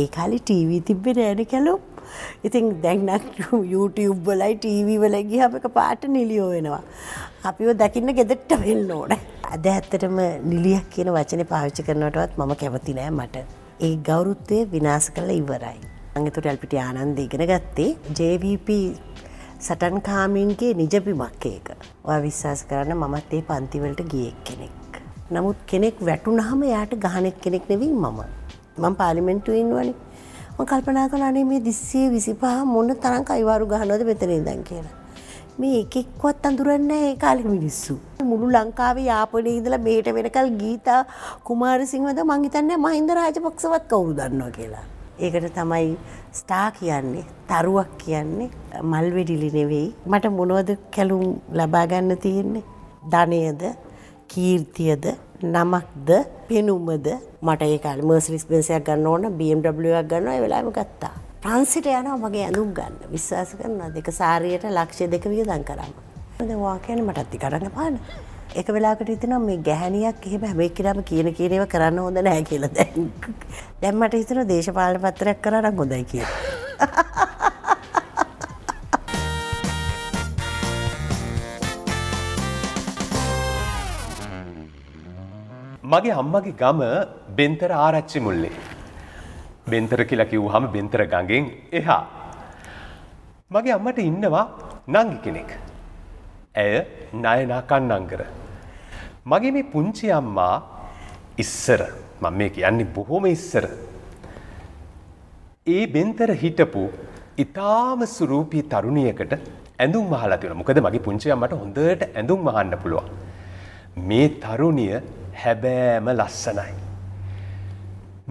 ඒ කාලි TV තිබ්බෙන ෑන Kalum ඉතින් දැන්නක් YouTube වලයි ටීවීවලගි අපක පාට නිලියෝ වෙනවා. අපිව දකින්න ගෙදෙට්ට වෙන්න ඕන. අද ඇත්තටම නිලියක් කියන වචනය පාවිච්චි කරනටවත් මම කැමති නෑ මට. ඒ ගෞරුත්වය විනාස කළ ඉවරයි. අඟතුට ඇල්පිට ආනන්ද ඉගෙන ගත්තේ ජවP සටන්කාමීන්ගේ නිජපිමක් ඒක. ඔය විශ්වාස කරන්න මමත් ඒ පන්තිවලට ගියෙක් කෙනෙක්. නමුත් කෙනෙක් වැටුනහම යාට ගහනෙක් කෙනෙක් නෙවී මම. මං පාලිමෙන්ටුවන්වනේ ම කල්පනා කලානේ මේ දිස්සේ විසිපහ මොන්න තරන් අයිවාරු ගහනොද මෙතන ඉදන් කියලා. මේ එකෙක්වත් අඳුරන්න ඒ කාලෙ මිනිස්සු. මුළු ලංකාවේ යාපනය ඉදලා මේට වෙනකල් ගීතා කුමාරසිංහද මංහිතන්න මහින්ද රාජපක්ෂවත් කවුරු දන්නවා කියලා. ඒකට තමයි ස්ටා කියන්නේ තරුවක් කියන්නේ මල්වෙඩිලි නෙවෙයි මට මොනවද කැලුම් ලබාගන්න තියෙන්නේ ධනයද කීර්තියද නමක්ද පෙනුමද මට ඒකල් මර්සිලිස් බෙන්සයක් ගන්න ඕන BMWක් ගන්නවා ඒ වෙලාවෙම ගත්තා. ප්‍රංසිට යනවා මගේ ඇඳුම් ගන්න. විශ්වාස කරනවා දෙක සාරියට ලක්ෂය දෙක වියදම් කරාම. මම වාකයන් මටත් ටිකක් අරන් එක වෙලාකට හිතනවා මේ ගැහණියක් එහෙම හැම එක්කෙනාම කියන කියන ඒවා කරන්න හොඳ නැහැ කියලා දැන්. දැන් මට හිතෙනවා දේශපාලන පත්‍රයක් කරා නම් හොඳයි කියලා. මගේ අම්මගේ ගම බෙන්තර ආරච්චි මුල්ලේ. බෙන්තර කියලා කිව්වහම බෙන්තර ගඟෙන් එහා. මගේ අම්මට ඉන්නවා නංගි කෙනෙක්. ඇය නයනා කන්නංගර. මගේ මේ පුංචි අම්මා ඉස්සර මම මේ කියන්නේ බොහොම ඉස්සර. ඒ බෙන්තර හිටපු ඉතාම සුරූපී තරුණියකට ඇඳුම් මහලා තියෙනවා. මොකද මගේ පුංචි අම්මට හොඳට ඇඳුම් මහන්න පුළුවන්. මේ තරුණිය හැබෑම ලස්සනයි.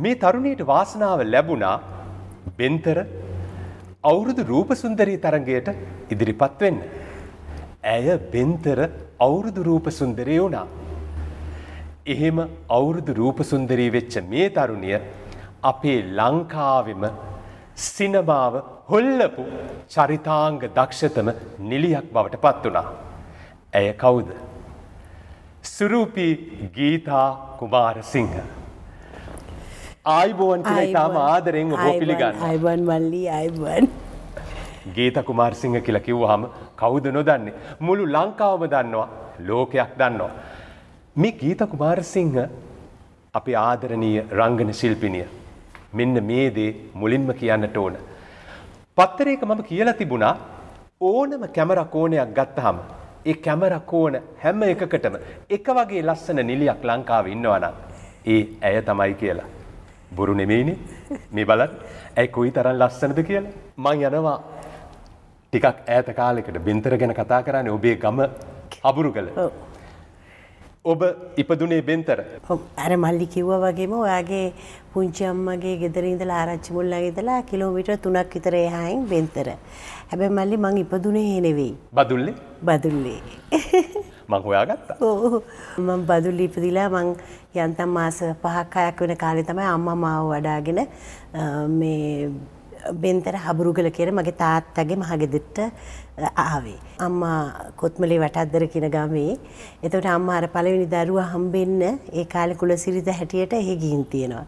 මේ තරුණයට වාසනාව ලැබුණා බෙන්තර අවුරුදු රූපසුන්දරී තරගයට ඉදිරිපත් වෙන්න. ඇය බෙන්තර අවුරුදු රූපසුන්දරී වුණා. එහෙම අවුරුදු රූපසුන්දරී වෙච්ච මේ තරුණිය අපේ ලංකාවෙම සිනමාව හොල්ලපු චරිතාංග දක්ෂතම නිලියක් බවට පත් වනා. ඇය කවුද. සුරූපී ගීතා කුමාරසිංහ. ආයිබෝන් කියල ඉතාම ආදරෙන් ඔබෝ පිළිගන්න අයිබන් මල්ලී අයිබන්. ගීත කුමාරසිංහ කියල කිව්වහම කවුද නොදන්නේ. මුළු ලංකාවම දන්නවා ලෝකයක් දන්නවා. මේ ගීත කුමාරසිංහ අපි ආදරණීය රංගන ශිල්පිනිය. මෙන්න මේ දේ මුලින්ම කියන්නට ඕන. පත්තරේක මම කියලා තිබුණා ඕනම කැමර කෝණයක් ගත්තහම ඒ කැමර කෝණ හැම එකකටම එක වගේ ලස්සන නිලියක් ලංකාවේ ඉන්නවා නම් ඒ ඇය තමයි කියලා. බොරු නෙමෙයිනේ. මේ බලන්න. ඇයි කොයි තරම් ලස්සනද කියලා. මං යනවා ටිකක් ඈත කාලෙකට බින්තර ගැන කතා කරන්නේ ඔබේ ගම අබුරුගල. ඔව්. ඔබ ඉපදුනේ බෙන්තර. අර මල්ලි කිව්ව වගේම ඔයාගේ පුංචි අම්මගේ ගෙදර ඉඳලා ආරච්චි මුල්ලගේ ඉඳලා කිලෝමීටර් 3ක් විතර එහායින් බෙන්තර. හැබැ මල්ලි මං ඉපදුනේ හෙනෙවෙයි. බදුල්ලි බදුල්ලේ. මං හොයාගත්තා මං බදුල්ලි ඉපදිලා මං යන්තම් මාස පහක්කායක් වෙන කාලෙ තමයි අම්ම මාව වඩාගෙන මේ බෙන්තර හබුරුගල කියර මගේ තාත්තගේ මහගෙදෙට්ට ආවේ. අම්මා කොත්මලේ වටත්දර කියන ගමේ එතට අම්මාර පලවෙනි දරුව හම්බෙන්න ඒ කාලෙ කුල සිරිත හැටියට එහෙ ගිහින් තියෙනවා.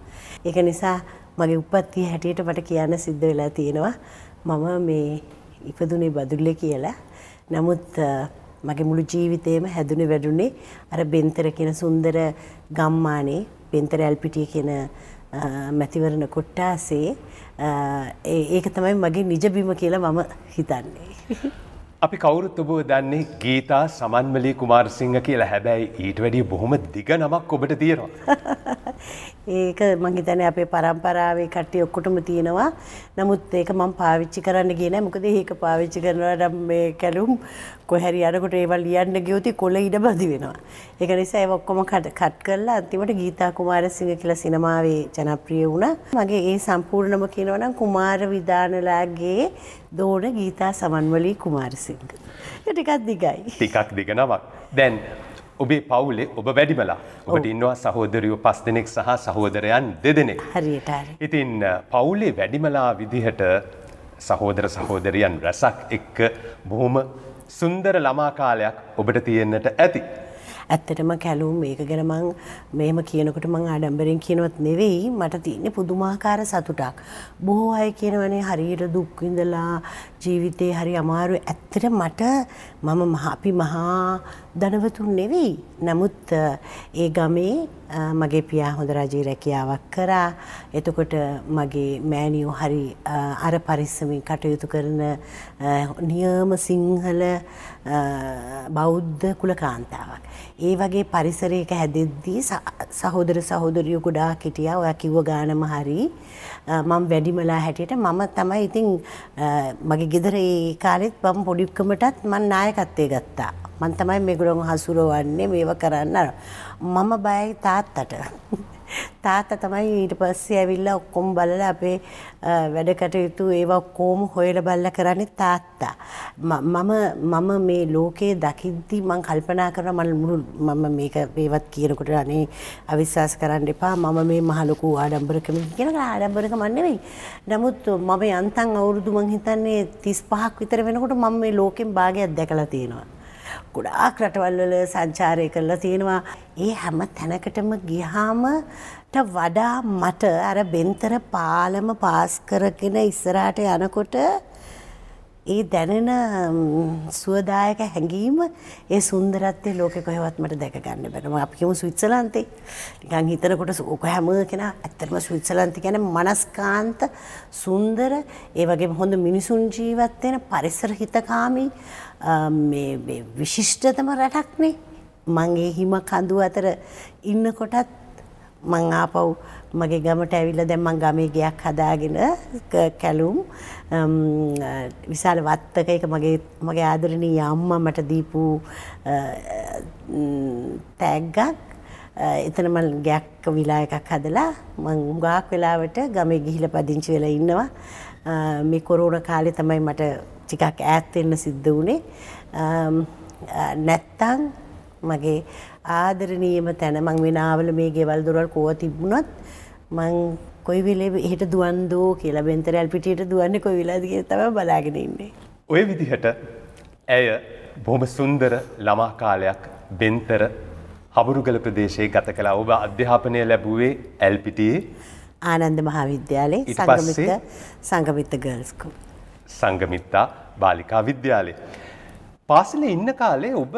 ඒක නිසා මගේ උපත්තිය හැටියට මට කියන්න සිද්ධ වෙලා තියෙනවා මම මේ ඉපදුනේ බදුල්ලේ කියලා. නමුත් මගේ මුළු ජීවිතේම හැදුනේ වැඩුනේ අර බෙන්තර කියන සුන්දර ගම්මානේ බෙන්තර ඇල්පිටිය කියන මැතිවරණ කොට්ටාසේ ඒක තමයි මගේ නිජබිම කියලා මම හිතන්නේ. අපි කවුරුත් ඔබව දන්නේ ගීතා සමන්මලී කුමාරසිංහ කියලා හැබැයි ඊට වැඩිය බොහොම දිග නමක් ඔබට තියෙනවා. ඒක මංහිතන අපේ පරම්පරාවේ කට්ටිය ඔක්කොටම තියෙනවා නමුත් ඒක මං පාවිච්චි කරන්න කියන මොකද ඒක පාවිච්චි කරනවට මේ කැලුම් කොහැරි අනකොට ඒවල් ලියන්න ගියොති කොළ ඉඩ බදි වෙනවා. ඒක නිසා ඒ ඔක්කොම කට් කරලා අන්තිමට ගීතා කුමාරසිංහ කියලා සිනමාවේ ජනප්‍රිය වුණා. මගේ ඒ සම්පූර්ණම කියනවා නම් කුමාර විදානලාගේ දෝන ගීතා සමන්වලී කුමාරසිංහ. ඒක ටිකක් දිගයි. ටිකක් දිග නමක්. දැන් ඔබේ පවුලේ ඔබ වැඩිමලා ඔබට ඉන්නවා සහෝදරියෝ පස් දෙනෙක් සහ සහෝදරයන් දෙදෙනෙක් හරියට ඉතින් පවුලේ වැඩිමලා විදිහට සහෝදර සහෝදරියන් රැසක් එක්ක බොහොම සුන්දර ළමා කාලයක් ඔබට තියෙන්නට ඇති. ඇත්තටම කැලුම් මේක ගැන මං මෙහෙම කියනකොට මං ආඩම්බරෙන් කියනවත් නෙවෙයි මට තියෙන්නේ පුදුමාකාර සතුටක්. බොහෝ අය කියනවනේ හරියට දුක් විඳලා ජීවිතේ හරි අමාරු. ඇත්තට මට මම අපි මහා ධනවතුන් නෙවෙයි. නමුත් ඒ ගමේ මගේ පියා හොඳ රජී රැකියාවක් කරා. එතකොට මගේ මෑණියෝ හරි අර පරිස්සමින් කටයුතු කරන නියම සිංහල බෞද්ධ කුලකාන්තාවක්. ඒ වගේ පරිසරයක හැදෙද්දී සහෝදර සහෝදරියෝ ගොඩාක් හිටියා. ඔයා කිව්ව ගානම හරි. මම වැඩිමලා හැටියට මම තමයි ඉතින් මගේ ගෙදර ඒ කාලෙත් මම පොඩි කමටත් මම නායකත්වයේ ගත්තා. මම තමයි මේ ඒගොල්ලෝ හසුරවන්නේ මේව කරන්න මම බයයි තාත්තට තාත්තා තමයි ඊට පස්සේ ඇවිල්ලා ඔක්කොම බලලා අපේ වැඩ කටයුතු ඒවා ඔක්කොම හොයලා බලලා කරන්නේ තාත්තා මම මම මේ ලෝකේ දකිද්දි මම කල්පනා කරනවා මම මුළු මම මේක ඒවත් කියනකොට අනේ අවිශ්වාස කරන්න එපා මම මේ මහ ලොකු ආඩම්බරකම කියන ආඩම්බරකම නෙවෙයි නමුත් මම යන්තම් අවුරුදු මං හිතන්නේ 35ක් විතර වෙනකොට මම මේ ලෝකෙන් භාගයක් දැකලා තියෙනවා ගොඩාක් රටවල්වල සංචාරය කරලා තියෙනවා ඒ හැම තැනකටම ගිහාමට වඩා මට අර බෙන්තර පාලම පාස් කරගෙන ඉස්සරහට යනකොට ඒ දැනෙන සුවදායක හැඟීම ඒ සුන්දරත්වය ලෝකෙ කොහෙවත් මට දැකගන්න බැනවා අපි කියමු ස්විට්සර්ලන්තේ නිකන් හිතනකොට ඕක හැම කෙනා ඇත්තටම ස්විට්සර්ලන්තේ කියන්නේ මනස්කාන්ත සුන්දර ඒ වගේම හොඳ මිනිසුන් ජීවත් වෙන පරිසර හිතකාමී විශිෂ්ටතම රටක්නේ මගේ හිම කඳු අතර ඉන්නකොටත් මං ආපව් මගේ ගමට ඇවිල්ල දැම්ම ගමේ ගයක් හදාගෙන කැලුම් විශාල වත්තක එක මගේ මගේ ආදරණී අම්මා මට දීපු තෑග්ගක් එතන මල් ගයක් විලා එකක් හදලා මං උගාක් වෙලාවට ගමේ ගිහිල පදිංචි වෙලා ඉන්නවා මේ කොරෝණ කාලේ තමයි මට ටිකක් ඈත් වෙන්න සිද්ධ වුණේ නැත්තම් මගේ ආදරණීයම තැන මං වෙනාවල මේ ගෙවල් දොරල් කෝව තිබුණත් මං කොයි වෙලේ එහෙට දුවන්දෝ කියලා බෙන්තරල් පිටියට දුවන්නේ කොයි වෙලාද කියලා තමයි බලාගෙන ඉන්නේ. ওই විදිහට ඇය බොහොම සුන්දර ළමා කාලයක් බෙන්තර හබුරුගල ප්‍රදේශයේ ගත කළ ඔබ අධ්‍යාපනය ලැබුවේ ඇල්පිටියේ ආනන්ද මහාවිද්‍යාලේ සංගමිත සංගමිත ගර්ල්ස්කු. සංගමිත්තා බාලිකා විද්‍යාලේ. පාසලේ ඉන්න කාලේ ඔබ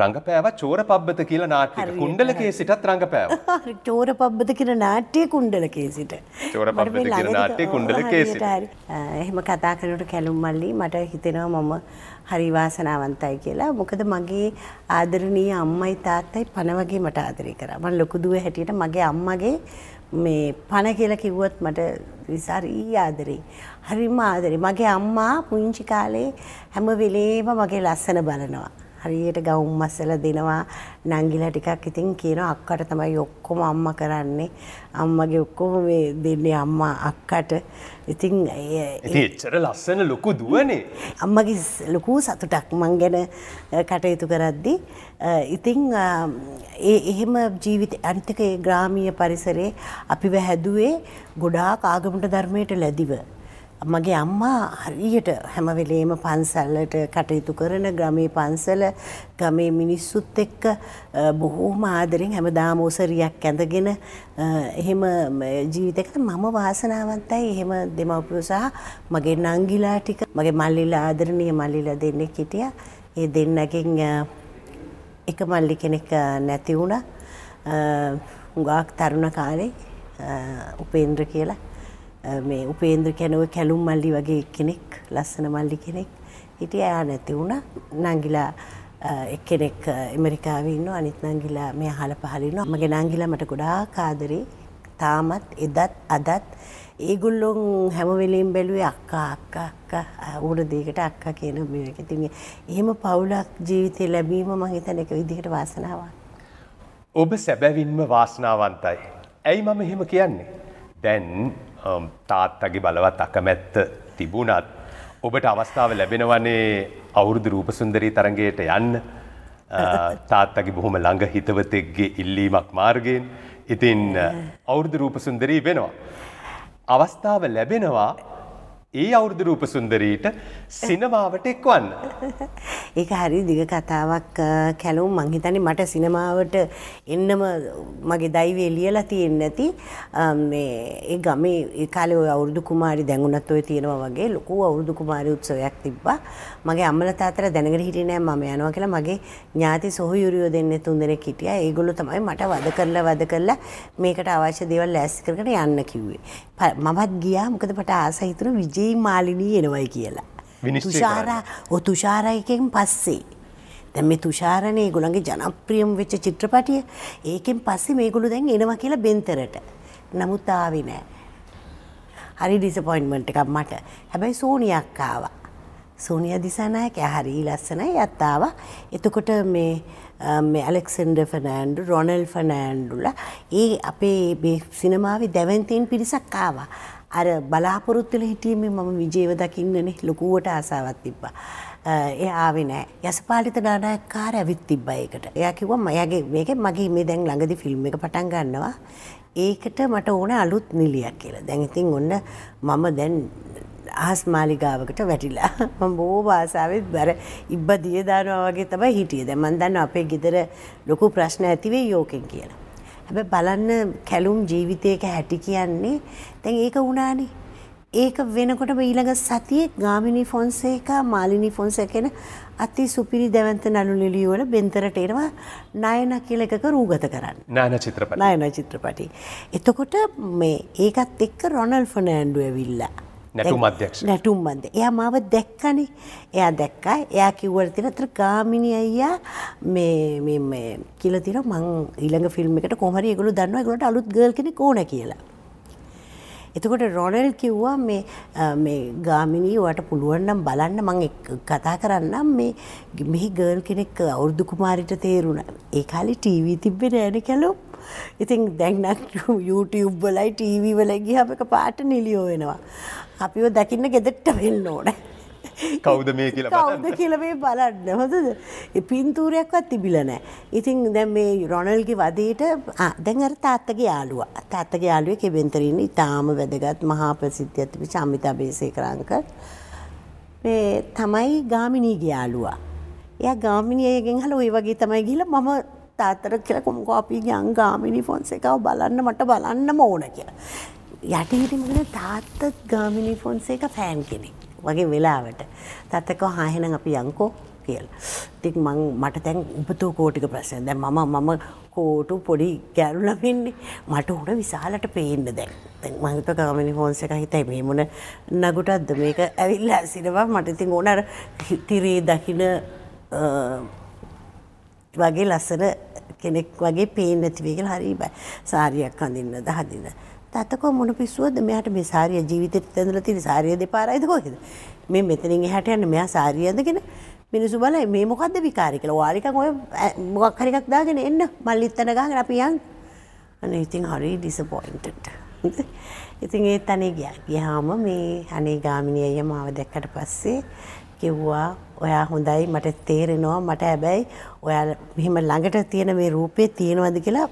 රඟපෑව චෝර පබ්බත කියල නාට්‍යට කුන්ඩල කේසිටත් රඟපෑව චෝර පබ්බත කියන නාට්‍යය කුන්ඩල කේසිට චෝර පබ්බත කියන නාට්‍යය කුන්ඩල කේසිට එහෙම කතා කරනට කැලුම් මල්ලි මට හිතෙනවා මම හරි වාසනාවන්තයි කියලා. මොකද මගේ ආදරණීය අම්මයි තාත්තයි පණ වගේ මට ආදරය කරා. මම ලොකු දුවේ හැටියට මගේ අම්මගේ මේ පණ කියලා කිව්වොත් මට විසරී ආදරේ. හරිම ආදරේ. මගේ අම්මා පුංචි කාලේ හැම වෙලේම මගේ ලස්සන බලනවා. හරියට ගවුම් මස්සල දෙනවා නංගිලා ටිකක් ඉතින් කියන අක්කට තමයි ඔක්කොම අම්ම කරන්නේ අම්මගේ ඔක්කොම මේ දෙන්නේ අම්මා අක්කට ඉතින් එච්චර ලස්සන ලොකු දුවනේ අම්මගේ ලොකු සතුටක් මං ගැන කටයුතු කරද්දි ඉතිං ඒ එහෙම ජීවිත අනිතක ග්‍රාමීය පරිසරේ අපිව හැදුවේ ගොඩාක් ආගමට ධර්මයට ලැදිව මගේ අම්මා හරියට හැමවෙලේම පන්සල්ලට කටයුතු කරන ග්‍රමී පන්සල ගමේ මිනිස්සුත් එක්ක බොහෝම ආදරෙන් හැමදාම ඔසරියක් ඇඳගෙන එහෙම ජීවිතයක මම වාසනාවන්තයි එහෙම දෙමව්පියෝ සහ මගේ නංගිලා ටික මගේ මල්ලිලා ආදරණීය මල්ලිලා දෙන්නෙක් හිටියා. ඒ දෙන්නගෙන් එක මල්ලි කෙනෙක් නැති වුණා. හුඟක් තරුණ කාලේ උපේන්ද්‍ර කියලා මේ උපේන්ද්‍ර කැනව කැලුම් මල්ලි වගේ කෙනෙක් ලස්සන මල්ලි කෙනෙක් හිටිය එයා නැති වුණ නංගිලා එක්කෙනෙක් එමරිකාවන්න අනිත් නංගිලා මේ හල පහලින මගේ නංගිලා මට ගොඩා කාදරේ තාමත් එදත් අදත් ඒගුල්ලොන් හැමවෙලින් බැලුවේ අක්කා අක්කා ඌට දේකට අක්කා කියන මේක තිගේ එහෙම පවුලක් ජීවිතය ලැබීම මහිතන එක විදිහට වාසනාවක්. ඔබ සැබැවින්ම වාසනාවන්තයි. ඇයි මම එහෙම කියන්නේ. දැන් තාත්තගේ බලවත් අකමැත්ත තිබුණත් ඔබට අවස්ථාව ලැබෙනවනේ අවුරුදු රූපසුන්දරී තරගයට යන්න තාත්තගේ බොහොම ළඟ හිතවතෙක්ගේ ඉල්ලීමක් මාර්ගයෙන් ඉතින් අවුරුදු රූපසුන්දරී වෙනවා. අවස්ථාව ලැබෙනවා ඒ අවුරුදු රූප සුන්දරීට සිනමාවට එක්වන්න. ඒක හරි දිග කතාවක් කැලුම් මං හිතන්නේ මට සිනමාවට එන්නම මගේ දෛවය ලියලා තියෙන්නේ නැති මේ ඒ ගමේ ඒ කාලේ ওই අවුරුදු කුමාරි දැන් උනත් ඔය තියෙනවා වගේ ලොකු අවුරුදු කුමාරි උත්සවයක් තිබ්බා. මගේ අම්මල තාතර දැනගෙන හිටියේ නෑ මම යනවා කියලා මගේ ඥාති සොහොයුරියෝ දෙන්නේ තුන් දෙනෙක් හිටියා. ඒගොල්ලෝ තමයි මට වද කරලා වද කරලා මේකට අවශ්‍ය දේවල් ලෑස්ති කරගෙන යන්න කිව්වේ. මමත් ගියා මොකද මට ආස හිතුණා විජේ මාලිනී එනවයි කියලා. තුෂාරා ඔ තුෂාරා එකෙන් පස්සේ දැන් මේ තුෂාරනේ ඒගොල්ලන්ගේ ජනප්‍රියම වෙච්ච චිත්‍රපටිය ඒකෙන් පස්සේ මේගොල්ලෝ දැන් එනවා කියලා බෙන්තරට. නමුත් ආවේ නෑ. හරි ඩිසපොයින්ට්මන්ට් එකක් මට. හැබැයි සෝනියක් ආවා. සෝනිය දිසානායක හරි ලස්සනයි ඇත්තාව. එතකොට මේ ඇලෙක්සන්ඩ ෆනෑන්ඩු රොනල් ෆනෑන්ඩුල ඒ අපේ සිනමාව දැවන්තයෙන් පිරිසක් ආවා. අර බලාපොරොත්තුල හිටීමේ මම විජේව දකින්නනේ ලොකුවට ආසාවක් තිබ්බා. ඒ ආවේ නෑ. යසපාලිත නාටකකාර ඇවිත් තිබ්බා ඒකට. එයා කිව්වා මයාගේ මේක මගේ මේ දැන් ළඟදි ෆිල්ම් එක පටන් ගන්නවා. ඒකට මට ඕන අලුත් නිලියක් කියලා. දැන් ඉතින් ඔන්න මම දැන් අහස් මාලිගාවකට වැටිලා මම බොහෝ භාෂාවෙත් බර ඉබ්බ දිය දානවා වගේ තමයි හිටියේ. දැන් මම දන්නවා අපේ ගෙදර ලොකු ප්‍රශ්න ඇති වෙයි යෝකෙන් කියලා. හැබැයි බලන්න කැලුම් ජීවිතයක හැටි කියන්නේ දැන් ඒක වුණානේ. ඒක වෙනකොට ඊළඟ සතියේ ගාමිණී ෆොන්සේකා මාලිනී ෆොන්සේකා කියන අති සුපිරි දැවන්ත නළු නිළිය වල බෙන්තරට එනවා නයන කියලා එකක රූගත කරන්න. නයන චිත්‍රපටි. නයන චිත්‍රපටි. එතකොට මේ ඒකත් එක්ක රොනල්ඩ් ෆර්නෑන්ඩෝ ඇවිල්ලා නැටුම් බන්ද එයා මාව දැක්කනේ එයා දැක්කා එයා කිව්වල තින අතර ගාමිණි අයියා මේ කියලා තින මං ඊළඟ ෆිල්ම් එකට කොහරි ඒගොල්ලෝ දන්නවා ඒගොල්ලන්ට අලුත් ගර්ල් කෙනෙක් ඕන කියලා එතකොට රොනල් කිව්වා මේ මේ ගාමිණී ඔයාට පුළුවන් නම් බලන්න මම කතා කරන්නම් මේ මෙහි ගර්ල් කෙනෙක් අවුරුදු කුමාරිට තේරුණා ඒ කාලේ ටීවී තිබ්බේ නෑනේ කැලෝ ඉතින් දැන්නම් YouTube වලයි ටීවී වල ගියාම එක පාට නිලියෝ වෙනවා අපිව දකින්න ගෙදෙට්ට වෙන්න ඕන. කවුද මේ කියල කවුද කියලවේ බලන්න හොඳද පින්තූරයක්වත් තිබිලනෑ. ඉතින් දැම් මේ රොනල්ගේ වදට දැන් අර තාත්තගේ යාලුව තාත්තගේ යාලුව කෙබෙන්තරන්න ඉතාම වැදගත් මහා ප්‍රසිද්ධ ඇතිපි චමිතා බේසේ කරංක තමයි ගාමිණීගේ යාලුවා. එය ගාමිණියයගෙන් හල ඔය වගේ තමයි ගිල මම තාතර කියල කොමකෝ අපි ගං ගාමිණි ෆොන්සේ එකව බලන්න මට බලන්න ඕන කියලා. යටහිටිමගෙන තාත්තත් ගාමිණී ෆොන්සේක ෆෑන් කෙනෙක් වගේ වෙලාවට තත්තක හාහෙන අපි යංකෝ කියල් ටික් මං මට තැන් උපතෝ කෝටික ප්‍රශ්න දැ මම මම කෝටු පොඩි ගැරුල පෙන්න්නේ මට උඩ විශාලට පේන්න දැන් මහිත ගමනි හෝන්සක හිතයි මේමුණ නගුටත්ද මේක ඇවිල්ල සිනවා මට ඉතින් ඕනර හිතිරේ දකින වගේ ලස්සන කෙනෙක් වගේ පේන නැතිවේගල හරි බෑ සාරියක් අඳින්න දහදින්න. තත්තකෝ මොන පිස්සුවද මෙයාට මේ සාරිය ජීවිතේට තැඳලා තියෙන සාරිය දෙපාරයිද කොහෙද? මේ මෙතනින් එහාට යන්න මෙයා සාරිය ඇඳගෙන මිනිස්සු බලයි මේ මොකද්ද විකාරය කියලා. ඔයා නිකන් ඔය මොකක් හරි එකක් දාගෙන එන්න මල්ලිත්තන ගහගෙන අපි යන්. අනේ ඉතින් හරි disappointed. ඉතින් ඒ තනේ ගියා. ගියාම මේ අනේ ගාමිණී අයියා මාව දැක්කට පස්සේ කිව්වා ඔයා හොඳයි මට තේරෙනවා මට හැබැයි ඔයා මෙහෙම ළඟට තියෙන මේ රූපේ තියෙනවද කියලා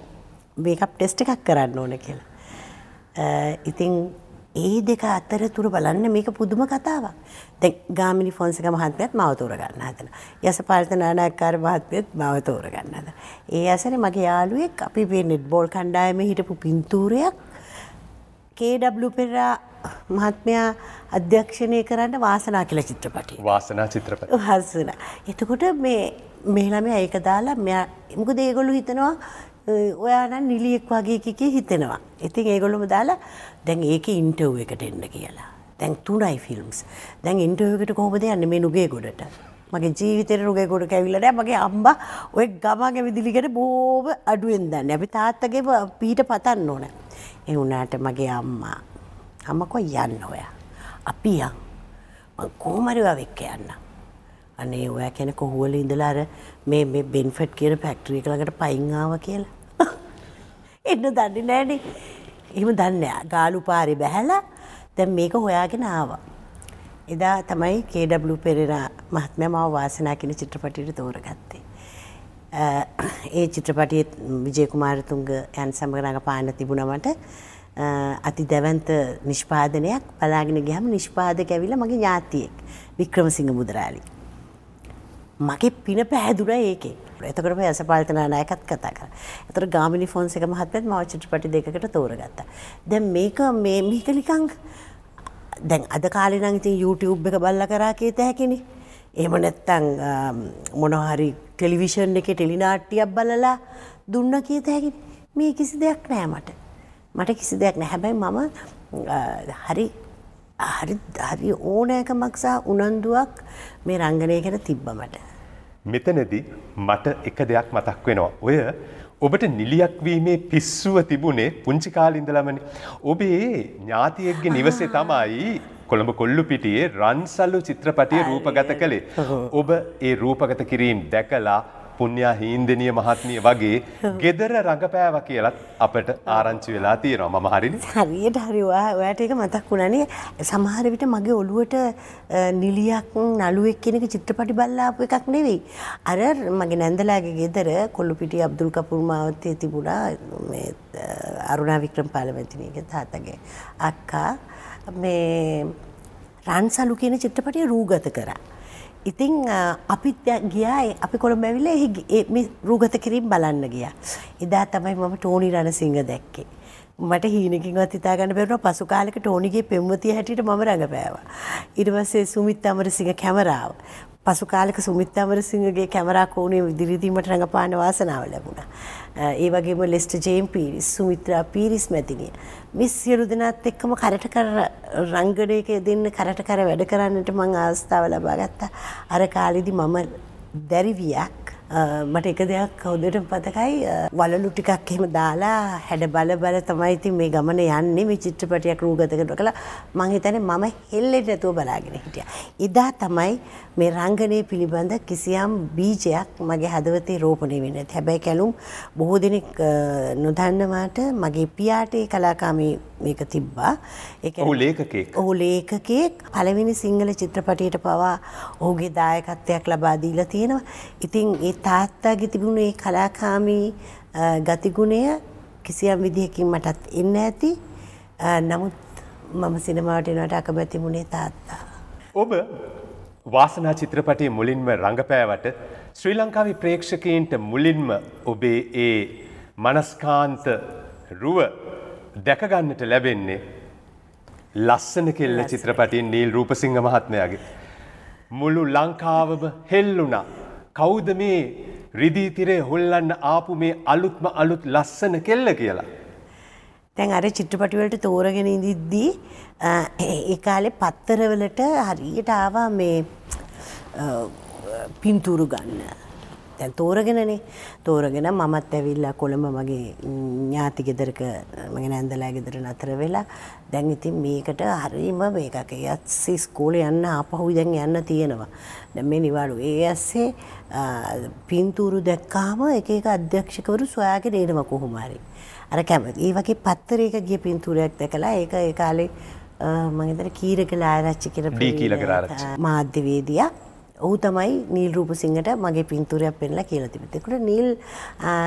මේකප් ටෙස්ට් එකක් කරන්න ඕන කියලා. ඉතිං ඒ දෙක අත්තර තුර බලන්න මේක පුදුම කතාවක්. දැ ගාමිනි ෆොන්සික මහත්මයත් මවතෝර ගන්න හතන. යස පාලත නානාකාර මහත්මයත් මවතෝර ගන්නද. ඒ අසන මගේ යාලුවෙක් අපි පෙන්ෙට් බෝල් කණ්ඩායම හිටපු පින්තූරයක් කඩ පෙරා මහත්මයා අධ්‍යක්ෂණය කරන්න වාසනා කියල චිත්‍රපට වාසනා චිත්‍රපට හසන. එතකොට මේ මෙහළම ඒක දාලා මෙයා මුක දේගොල්ලු හිතනවා ඔයානම් නිලියෙක් වගේ කිකේ හිතෙනවා. ඉතින් ඒගොල්ලොම දාලා දැන් ඒක ඉන්ටව් එකට එන්න කියලා. දැන් තුනයි ෆිල්ම්ස් දැන් ඉන්ටවකට කෝමද යන්න මේ නුගේ ගොඩට මගේ ජීවිතර රුගේ ගොඩ කැවිලට මගේ අම්බ ඔය ගමග විදිලිකට බෝව අඩුවෙන් දන්න අපි තාත්තගේ පීට පතන්න ඕන ඒ වනාට මගේ අම්මා අම්මකො යන්න ඔය අපි යන් කෝමරිවා වෙක්ක යන්නම් අනේ ඔයා කැන කොහුවල ඉඳලා අර මේ මේ බෙන්ෆට් කියන ෆැක්ටරිය ළඟට පයින් ආව කියලා. එන්න දන්නේ නැහනේ. එහෙම දන්නේ නැහැ. ගාලු පාරේ බැහැලා දැන් මේක හොයාගෙන ආවා. එදා තමයි KW පෙරේරා මහත්මයා මාව වාසනා කියන චිත්‍රපටයට තෝරගත්තේ. ඒ චිත්‍රපටයේ විජේ කුමාරතුංග යන් සමග රඟපාන්න තිබුණා මට. අති දැවන්ත නිෂ්පාදනයක් බලාගෙන ගියම නිෂ්පාදක ඇවිල්ලා මගේ ඥාතියෙක් වික්‍රමසිංහ මුදලාලි. මගේ පින පැහැදුන ඒකේ එතකරම ඇස පාලතනායකත් කතා කර එතර ගාමිනි ෆෝන්සක මහත්තත් මව චිත්‍රපටි දෙකට තෝරගත්ත. දැන් මේක මේ මිකලිකං දැන් අද කාලනං ඉතින් YouTube එක බල්ල කරා කේත හැකිනි. එහම නැත්තං මොනහරි ටෙලිවිෂන් එක ටෙලිනාට්ටියක් බලලා දුන්න කියත හැකි මේ කිසි දෙයක් නෑ මට. මට කිසි දෙයක් නැහැබැයි මම හරි හරි හරි ඕනෑකමක් සහ උනන්දුවක් මේ රංගනය ගැන තිබ්බමට. මෙතනදී මට එක දෙයක් මතක් වෙනවා. ඔය ඔබට නිලියක් වීමේ පිස්සුව තිබුණේ පුංචි කාලින්දලමන. ඔබේ ඥාතියෙක්ගේ නිවසේ තමයි කොළඹ කොල්ලු පිටියේ රන්සල්ලු චිත්‍රපටිය රූපගත කළේ. ඔබ ඒ රූපගත කිරීම් දැකලා පුණ්‍යා හීන්දෙනිය මහත්මිය වගේ gedara රඟපෑවා කියලත් අපිට ආරංචි වෙලා තියෙනවා මම හරිනේ හරියට හරි ඔයාට ඒක මතක් වුණානේ සමහර විට මගේ ඔළුවට නිලියක් නළුවෙක් කියන එක චිත්‍රපටි බල්ලාපු එකක් නෙවෙයි අර මගේ නැන්දලාගේ gedara කොල්ලුපිටිය අබ්දුල් කපූර් මාවතේ තිබුණා මේ අරුණා වික්‍රම පාලමැතිණියගේ තාත්තගේ අක්කා මේ රන්සලු කියන චිත්‍රපටිය රූගත කරා ඉතිං අපිත් ගියායි අපි කොළඹ ඇවිල එහි රූගත කිරින් බලන්න ගිය. එදා තමයි මම ටෝනි රණසිංහ දැක්කේ. මට හීනකින්වත් හිතාගන්න බැරුණා පසු කාලෙක ටෝනිගේ පෙම්වතිය හැටියට මම රඟපෑවා. ඊට පස්සේ සුමිත් අමරසිංහ කැමරාව. පසු කාලෙක සුමිත් අමරසිංහගේ කැමරා කෝණය ඉදිරිදීමට රඟපාන වාසනාව ලැබුණා. ඒ වගේම ලෙස්ට ජේම් පීරිස් සුමිත්‍රා පීරිස් මැතිනිය මේ සියලු දෙනාත් එක්කම කරට කර රංගනයක දෙන්න කරට කර වැඩ කරන්නට මං ආස්ථාව ලබා ගත්තා අර කාලෙදි මම දැරිවියක් මට එක දෙයක් කවුදට පතකයි වලලු ටිකක් එහෙම දාලා හැඩ බල බල තමයිති මේ ගමන යන්නේ මේ චිත්‍රපටයක් රූගතකට කළ මංහිතන මම හෙල්ලෙට ඇතුව බලාගෙන හිටිය. එදා තමයි මේ රංගනය පිළිබඳ කිසියම් බීජයක් මගේ හදවතේ රෝපණය වෙන හැබැයි කැලුම් බොහෝ දෙනෙක් නොදන්නවාට මගේ පියාටේ කලාකාමී මේක තිබ්බා ඔහු ලේකකෙක් ඔහු ලේකකෙක් පළවෙනි සිංහල චිත්‍රපටයට පවා ඔහුගේ දායකත්වයක් ලබා දීලා තියෙනවා. ඉතින් ඒ තාත්තාගේ තිබුණු ඒ කලාකාමී ගතිගුණය කිසියම් විදිහකින් මටත් එන්න ඇති. නමුත් මම සිනමාවට එනවට අකමැති වුණේ තාත්තා. ඔබ වාසනා චිත්‍රපටයේ මුලින්ම රඟපෑවට ශ්‍රී ලංකාවේ ප්‍රේක්ෂකයන්ට මුලින්ම ඔබේ ඒ මනස්කාන්ත රුව දැකගන්නට ලැබෙන්නේ ලස්සන කෙල්ල චිත්‍රපටින් නීල් රූපසිංහ මහත්මයගේ. මුළු ලංකාවම හෙල්ලුනා. කෞද මේ රිදීතිරේ හොල්ලන්න ආපු මේ අලුත්ම අලුත් ලස්සන කෙල්ල කියලා. තැන් අර චිත්‍රපටිවලට තෝරගෙන ඉදිද්දී ඒකාලෙ පත්තරවලට හරියට ආවා මේ පින්තුරු ගන්න. දැන් තෝරගෙනනේ තෝරගෙන මමත් ඇවිල්ලා කොළඹ මගේ ඥාති ගෙදරක මගේ නැන්දලා ගෙදර නතර වෙලා දැන් ඉතින් මේකට හරීම මේකක යත්සි ස්කෝලේ යන්න ආපහු දැන් යන්න තියෙනවා. දැන් මේ නිවාඩු ඒ ඇස්සේ පින්තූරු දැක්කාම එක එක අධ්‍යක්ෂකවරු සොයාගෙන එනවා කොහොම හරි. අර කැමති. ඒ වගේ පත්තරයක ගිය පින්තූරයක් දැකලා ඒක ඒ කාලේ මම හිතන කීරකලා ආරච්චි කියලා මාධ්‍යවේදියා ඔහු තමයි නීල් රූපසිංහට මගේ පින්තූරයක් පෙන්ලා කියලා තිබෙත්. ඒකට නීල්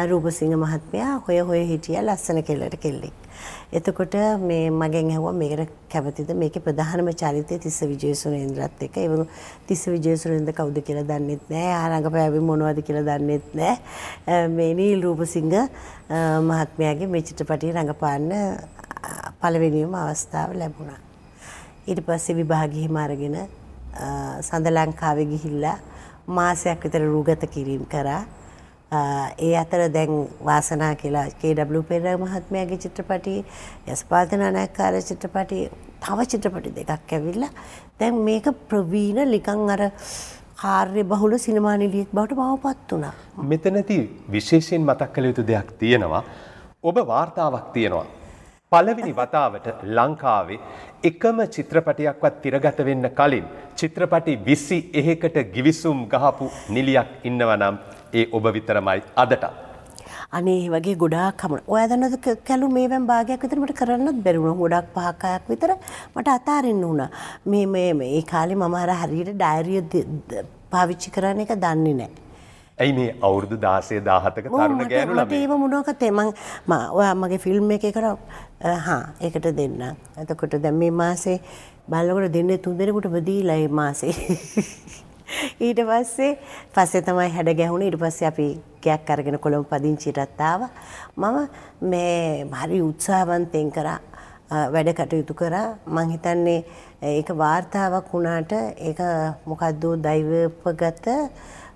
රූපසිංහ මහත්මයා හොය හොය හිටියා ලස්සන කෙල්ලට කෙල්ලෙක්. එතකොට මේ මගෙන් ඇහුවා මේකට කැමතිද මේකේ ප්‍රධානම චරිතය තිස්ස විජේසුරේන්ද්‍රත් එක්ක. ඒ වුණු තිස්ස විජේසුරේන්ද්‍ර කවුද කියලා දන්නෙත් නැහැ. ආරංගපෑවි මොනවද කියලා දන්නෙත් නැහැ. මේ නීල් රූපසිංහ මහත්මයාගේ මේ චිත්‍රපටයේ රඟපාන්න පළවෙනිම අවස්ථාව ලැබුණා. ඊට පස්සේ විභාගෙම අරගෙන සඳ ලංකාවේ ගිහිල්ලා මාසයක් විතර රූගත කිරීම කරා. ඒ අතර දැන් වාසනා කියලා KW පෙරේරා මහත්මයාගේ චිත්‍රපටි, යසපාලත නායකකාර චිත්‍රපටි, තව චිත්‍රපටි දෙකක් ඇවිල්ලා දැන් මේක ප්‍රවීණ නිකන් අර කාර්ය බහුල සිනමා නිලියෙක් බවට මවපත් වුණා. මෙතනදී විශේෂයෙන් මතක් කළ යුතු දෙයක් තියෙනවා. ඔබ වාර්තාවක් තියෙනවා. පළවෙනි වතාවට ලංකාවේ එකම චිත්‍රපටයක්වත් තිරගත වෙන්න කලින් චිත්‍රපටි 20 එහෙකට ගිවිසුම් ගහපු නිලියක් ඉන්නවනම් ඒ ඔබ විතරමයි අදට. අනේ වගේ ගොඩාක් කමන. ඔයා දන්නවද කැලු මේවෙන් භාගයක් විතර මට කරන්නත් බැරි වුණා. ගොඩක් පහක් අයක් විතර මට අතාරින්න වුණා. මේ මේ මේ කාලේ මම අර හරියට ඩයරිය පාවිච්චි කරන එක දන්නේ නැහැ. ඇයි මේ අවුරුදු දාසේ දාහතක තරුණ ගෑනු ළමයි. ඒව මොනවාකත් මං ඔයා මගේ ෆිල්ම් එකේ කර හා ඒකට දෙන්න. එතකොට දැන් මේ මාසේ බල්ලකට දෙන්නේ තුන් දෙනෙකුටම දීලා මේ මාසේ. ඊට පස්සේ පස්සේ තමයි හැඩ ගැහුණ ඊට පස්සේ අපි ගයක් අරගෙන කොළඹ පදිංචියටත් ආවා මම මේ හරි උත්සාහවන්තෙන් කරා වැඩ කටයුතු කරා මං හිතන්නේ ඒක වාර්තාවක් වුණාට ඒක මොකද්ද දෛවපගත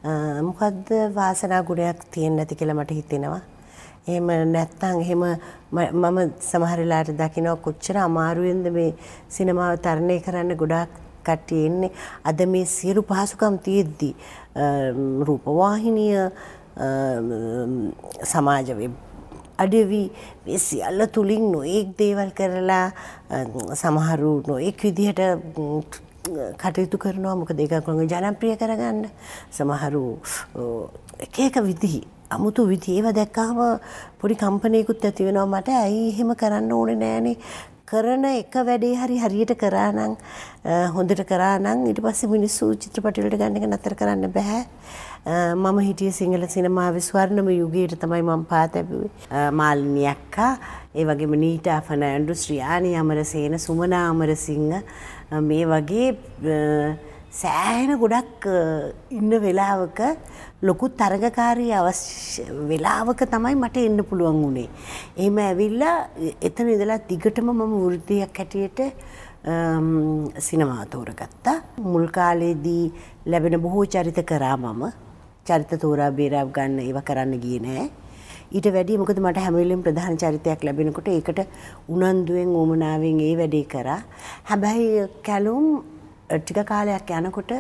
මොකද්ද වාසනා ගුණයක් තියෙන්නේ නැති කියලා මට හිතෙනවා. එහෙම නැත්තම් එහෙම මම සමහර වෙලාවට දකිනවා කොච්චර අමාරුවෙන්ද මේ සිනමාව තරණය කරන්න ගොඩාක් කට්ටිය ඉන්නේ. අද මේ සියලු පහසුකම් තියෙද්දි රූපවාහිනිය සමාජ අඩවි මේ සියල්ල තුලින් නොඑක් දේවල් කරලා සමහරු නොඑක් විදිහට කටයුතු කරනවා මොක දෙකකොළඟ ජනප්‍රිය කරගන්න සමහරු එකක විදිහි අමුතු විදි ඒව දැක්කාම පොඩි කම්පනයකුත් ඇතිවෙනවා මට ඇයි එහෙම කරන්න ඕන නෑනේ කරන එක වැඩේ හරි හරියට කරානං හොඳට කරානං ඉට පස්ස මිනිස්සු චිත්‍රපටිලට ගන්න එක නතර කරන්න බැහැ මම හිටිය සිංහල සිනමා විස්වර්ණම යුගයට තමයි මම පාතැබුවේ මාලිනියක්කා ඒ වගේම නීට අෆන ඇන්ඩු ශ්‍රියානි අමරසේන සුමනා අමරසිංහ මේ වගේ සෑහෙන ගොඩක් ඉන්න වෙලාවක ලොකු තරගකාරී අවශ්‍ය වෙලාවක තමයි මට එන්න පුළුවන් වුණේ. එහෙම ඇවිල්ලා එතන ඉඳලා දිගටම මම වෘත්තියක් හැටියට සිනමා තෝරගත්තා. මුල් කාලේදී ලැබෙන බොහෝ චරිත කරා මම. චරිත තෝරා බේරා ගන්න ඒව කරන්න ගියේ නෑ. ඊට වැඩිය මොකද මට හැමවෙලෙම ප්‍රධාන චරිතයක් ලැබෙනකොට ඒකට උනන්දුවෙන් ඕමනාවෙන් ඒ වැඩේ කරා. හැබැයි කැලුම් ටික කාලයක් යනකොට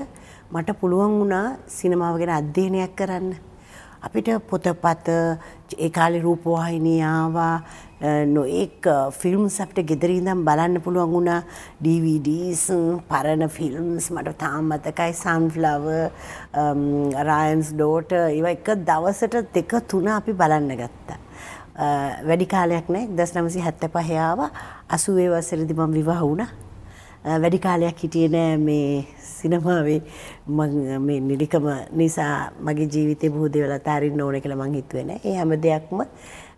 මට පුළුවන් වුණා සිනමාව ගැන අධ්‍යයනයක් කරන්න. අපිට පොතපත ඒ කාලේ රූපවාහිනී ආවා නොඒක් ෆිල්ම්ස් අපට ගෙදරීදම් බලන්න පුළුවන් වුණා DVDs පරණ ෆිල්ම්ස් මට තාම් මතකයි සන්ෆ්ලව රයන්ස් ඩෝට ඒව එක දවසට දෙක තුන අපි බලන්න ගත්තා. වැඩි කාලයක් නෑ දස් නමසි හැත්ත පහයාව අසුවේ වසරදි මම විවාහ වුණ වැඩි කාලයක් හිටිය නෑ මේ සිනමාවේ මේ නිලිකම නිසා මගේ ජීවිතය බූදවල තාරින් ඕන කළ මං හිත්වෙන ඒ හැම දෙයක්ම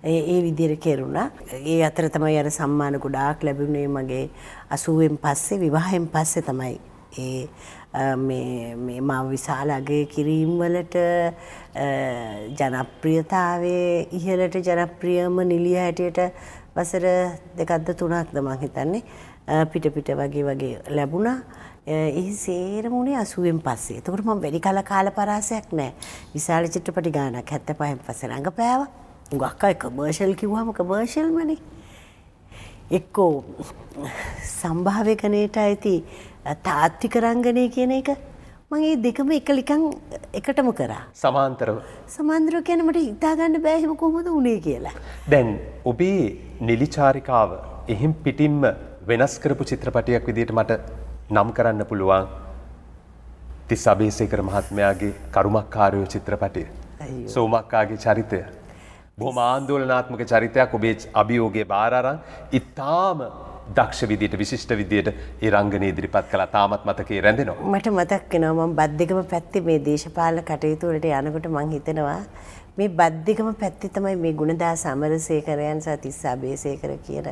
ඒ විදිර කෙරුණා. ඒ අතර තමයි අර සම්මාන ගොඩාක් ලැබුණේ මගේ අසුවෙන් පස්සේ විවාහෙන් පස්සේ තමයි. ඒ මේ මව විශාල අගේ කිරීම්වලට ජනප්‍රියතාවේ ඉහලට ජනප්‍රියම නිලිය හැටියට වසර දෙකක්ද තුනක්ද මං හිතන්නේ පිට පිට වගේ වගේ ලැබුණා. ඒ සේරමුණේ අසුවෙන් පස්සේ. එතකොට මම වැඩි කල කාල පරාසයක් නැහැ. විශාල චිත්‍රපටි ගානක් 75න් පස්සේ රඟපෑවා. හුඟක් අය කමර්ශල් කිව්හම කමර්ශල්මන එක්කෝ සම්භාවකනයට ඇති තාත්තික රංගනය කියන එක මගේ දෙකම එක ලිකං එකටම කරා සමාන්තරව සමාන්දරෝ කියනමට ඉතාගන්න බෑහෙම කොහොමද උනේ කියලා. දැන් ඔබේ නිලිචාරිකාව එහෙම් පිටින්ම වෙනස් කරපු චිත්‍රපටයක් විදිට මට නම් කරන්න පුළුවන් තිස් අභේසේකර මහත්මයාගේ කරුමක්කාරයෝ චිත්‍රපටය සෝමක්කාගේ චරිතය බොහොම ආන්දෝලනාත්මක චරිතයක් ඔබේ අභියෝගේ බාරාරං ඉතාම දක්ෂ විදියට විශිෂ්ට විදියට ඒ රංගනය ඉදිරිපත් කළ තාමත් මතකේ රැඳෙනවා. මට මතක් වෙනවා මම බද්ධිකම පැත්තේ මේ දේශපාලන කටයුතු වලට යනකොට මං හිතනවා මේ බද්ධිකම පැත්තේ තමයි මේ ගුණදාස අමරසේකරයන් සහ තිස්ස අබේසේකර කියන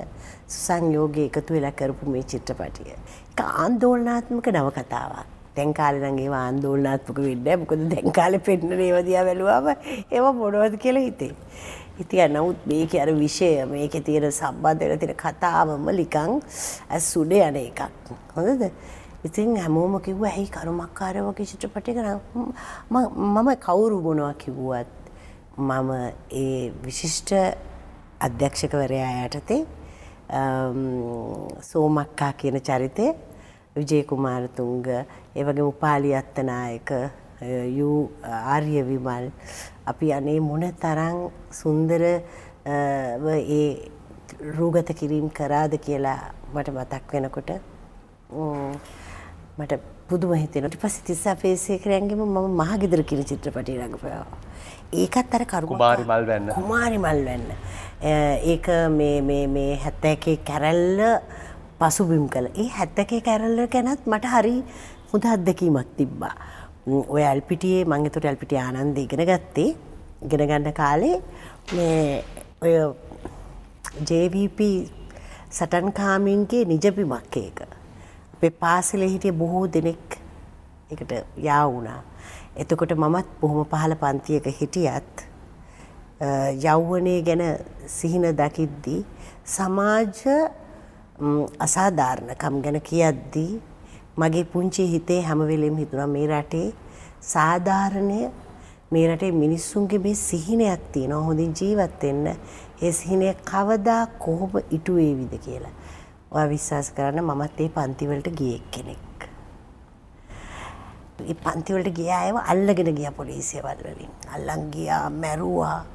සංයෝගය එකතු වෙලා කරපු මේ චිත්‍රපටය. ඒක ආන්දෝලනාත්මක නවකතාවක්. දැන් කාලේ නම් ඒව ආందోලනාත්මක වෙන්නේ නැහැ. මොකද දැන් කාලේ පෙන්නන ඒවා දිහා බැලුවාම ඒව මොනවද කියලා හිතේ. ඉතින් නමුත් මේකේ අර විෂය මේකේ තියෙන සම්බන්ධ වෙලා තියෙන කතාවම නිකන් ඇසුඩ යන එකක්. හොඳද? ඉතින් හැමෝම කිව්වා ඇයි කරුමක්කාරය වගේ චිත්‍රපටයක මම කවුරු මොනවා කිව්වත් මම ඒ විශිෂ්ට අධ්‍යක්ෂකවරයා යටතේ සෝමක්කා කියන චරිතය විජය කුමාරතුංග ඒ වගේ උපාලි අත්තනායක යූ ආර්ය විමල් අපි අනේ මොන තරම් සුන්දර ඒ රූගත කිරීම් කරාද කියලා මට මතක් වෙනකොට මට පුදුම හිතෙනවා. ඊට පස්සේ තිස්ස අපේ සේකරයන්ගෙම මම මහගෙදර කියන චිත්‍රපටය රඟපෑවා. ඒකත් අර කරුම කුමාරි මල් වැන්න. කුමාරි මල් වැන්න. ඒක මේ මේ මේ 71 කැරැල්ල පසුබිම් කළ ඒ හැත්තකේ කැරල්ල ගැනත් මට හරි හොඳ අත්දැකීමක් තිබ්බා. ඔය ඇල්පිටියේ මංගතුට ඇල්පිටිය ආනන්ද ඉගෙන ගත්තේ ඉගෙන ගන්න කාලේ ඔය ජවප සටන්කාමින්ගේ නිජබිමක් ඒක. අපේ පාසලේ හිටිය බොහෝ දෙනෙක් එකට යා වුණා. එතකොට මමත් බොහොම පහළ පන්තියක හිටියත් යෞවනය ගැන සිහින දකිද්දී සමාජ අසාධාරණකම් ගැන කියද්දී මගේ පුංචි හිතේ හැම වෙලෙම හිතුණා මේ රටේ සාධාරණය මේ රටේ මිනිස්සුන්ගේ මේ සිහිනයක් තියෙනවා හොඳින් ජීවත් වෙන්න. ඒ සිහිනය කවදා කොහොම ඉටු වේවිද කියලා. ඔයා විශ්වාස කරන්න මමත් ඒ පන්ති වලට ගියේ කෙනෙක්. ඒ පන්ති වලට ගියා ඒව අල්ලගෙන ගියා පොලිසිය වලින්. අල්ලන් ගියා, මැරුවා.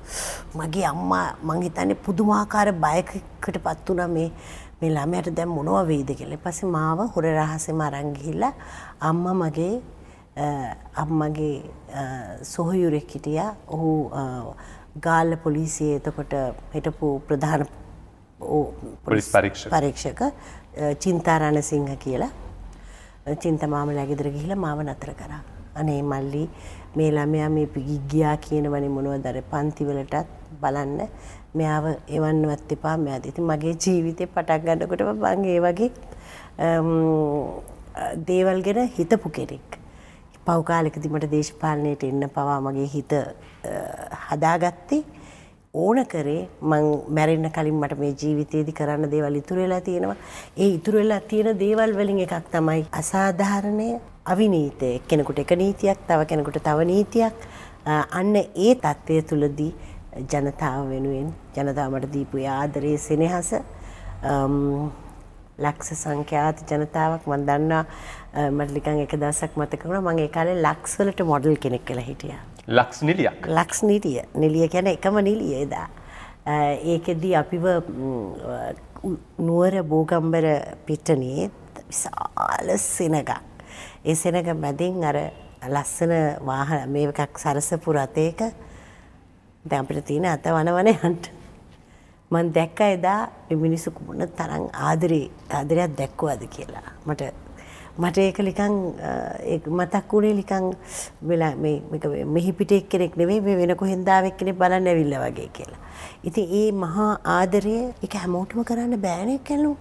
මගේ අම්මා මං හිතන්නේ පුදුමාකාර බයකකටපත් වුණා මේ මේ ළමයට දැන් මොනවා වෙයිද කියලා. ඊපස්සේ මාව හොර රහසෙම අරන් ගිහිල්ලා අම්මා මගේ අම්මගේ සොහොයුරෙක් හිටියා. ඔහු ගාල්ල පොලිසියේ එතකොට හිටපු ප්‍රධාන පොලිස් පරීක්ෂක චින්තාරණ සිංහ කියලා. චින්ත මාමලා ගෙදර ගිහිල්ලා මාව නතර කරා. අනේ මල්ලි මේ ළමයා මේ ගියා කියනවනේ මොනවද අර පන්ති වලටත් බලන්න මෙයාව එවන්නවත් එපා මෙයාද. ඉතින් මගේ ජීවිතේ පටන් ගන්නකොට මම ඒ වගේ දේවල් ගැන හිතපු කෙනෙක්. පව් කාලෙකදී මට දේශපාලනයට එන්න පවා මගේ හිත හදාගත්තේ ඕන කරේ මං මැරෙන්න කලින් මට මේ ජීවිතයේදී කරන්න දේවල් ඉතුරු වෙලා තියෙනවා. ඒ ඉතුරු වෙලා තියෙන දේවල් වලින් එකක් තමයි අසාධාරණය, අවිනීතය. කෙනෙකුට එක නීතියක්, තව කෙනෙකුට තව නීතියක්. අන්න ඒ தත්ත්වය තුලදී ජනතාව වෙනුවෙන් ජනතාවට දීපු ආදරයේ සෙනෙහස ලක්ෂ සංඛ්‍යාත ජනතාවක් මන් දන්නා මට නිකන් එක දවසක් මතක වුණා මම ඒ කාලේ ලක්ස් වලට මොඩල් කෙනෙක් කියලා හිටියා. ලක්ස් නිලියක්. ලක්ස් නිලිය. නිලිය කියන්නේ එකම නිලිය එදා. ඒකෙදී අපිව නුවර බෝගම්බර පිට්ටනියේ විශාල සෙනගක්. ඒ සෙනග මැදින් අර ලස්සන වාහන මේකක් සරසපු රථයක දැන් අපිට තියෙන අත වනවනේ හන්ට මම දැක්ක එදා මේ මිනිස්සු මොන තරම් ආදරේ ආදරයක් දැක්වුවද කියලා මට මට ඒක නිකන් මතක් වුණේ නිකන් වෙලා මේ මෙහි පිටේ කෙනෙක් නෙවෙයි මේ වෙන කොහෙන්දාවෙක් කෙනෙක් බලන්න ඇවිල්ලා වගේ කියලා. ඉතින් ඒ මහා ආදරය ඒක හැමෝටම කරන්න බෑනේ කියලා.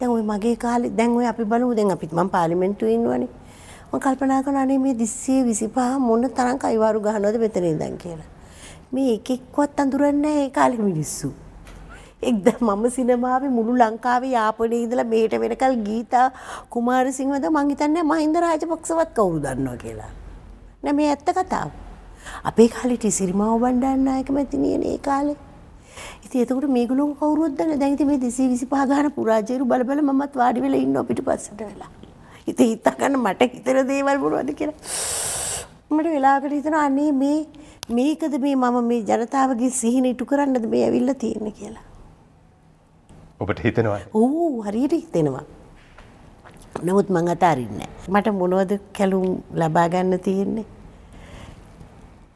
දැන් ওই මගේ කාලේ දැන් ওই අපි බලමු දැන් අපිත් මම පාර්ලිමේන්තුවේ ඉන්නවනේ. මම කල්පනා කරනවා මේ 225 මොන තරම් කයිවාරු ගහනවද මෙතන ඉඳන් කියලා. මේ එකෙක්වත් අඳුරන්නේ ඒ කාලේ මිනිස්සු. එක්ද මම සිනමාවේ මුළු ලංකාවේ යාපනයේ ඉඳලා මෙහෙට වෙනකල් ගීතා කුමාරසිංහද මං හිතන්නේ මහින්ද රාජපක්ෂවත් කවුරු දන්නවා කියලා. නෑ මේ ඇත්ත කතාව. අපේ කාලේට සිරිමාව බණ්ඩාරනායක මැතිණියනේ ඒ කාලේ. ඉතින් එතකොට මේගොල්ලෝ කවුරුවත් දන්නේ දැන් ඉතින් මේ 225 ගාන පුරාජේරු බල බල මමත් වාඩි වෙලා ඉන්නවා පිටිපස්සට වෙලා. ඉතින් හිතා ගන්න මට හිතන දේවල් මොනවද කියලා. මට වෙලාවකට හිතනවා අනේ මේ මේකද මේ මම මේ ජනතාවගේ සිහින ඉටු කරන්නද මේ ඇවිල්ලා තියෙන්නේ කියලා. ඔබට හිතෙනවා. ඕ හරියට හිතෙනවා. නමුත් මං අතාරින්නේ. මට මොනවද කැලුම් ලබා ගන්න තියෙන්නේ?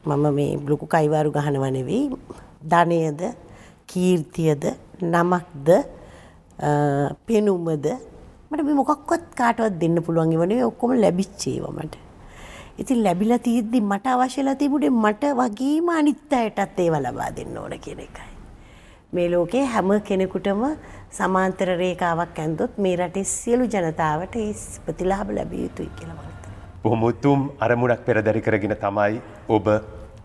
මම මේ ලොකු කයිවාරු ගහනව නෙවෙයි. ධනයද, කීර්තියද, නමක්ද, පෙනුමද මට මේ මොකක්වත් කාටවත් දෙන්න පුළුවන් ඒවා නෙවෙයි. ඔක්කොම ලැබිච්ච ඒවා මට. ඉතින් ලැබිලා තියෙද්දි මට අවශ්‍යලා තිබුණේ මට වගේම අනිත් අයටත් ඒව ලබා දෙන්න ඕන කියන එකයි. මේ ලෝකේ හැම කෙනෙකුටම සමාන්තර රේඛාවක් ඇන්දොත් මේ රටේ සියලු ජනතාවට ඒ ප්‍රතිලාභ ලැබිය යුතුයි කියලා මම හිතනවා. බොහොම උතුම් අරමුණක් පෙරදරි කරගෙන තමයි ඔබ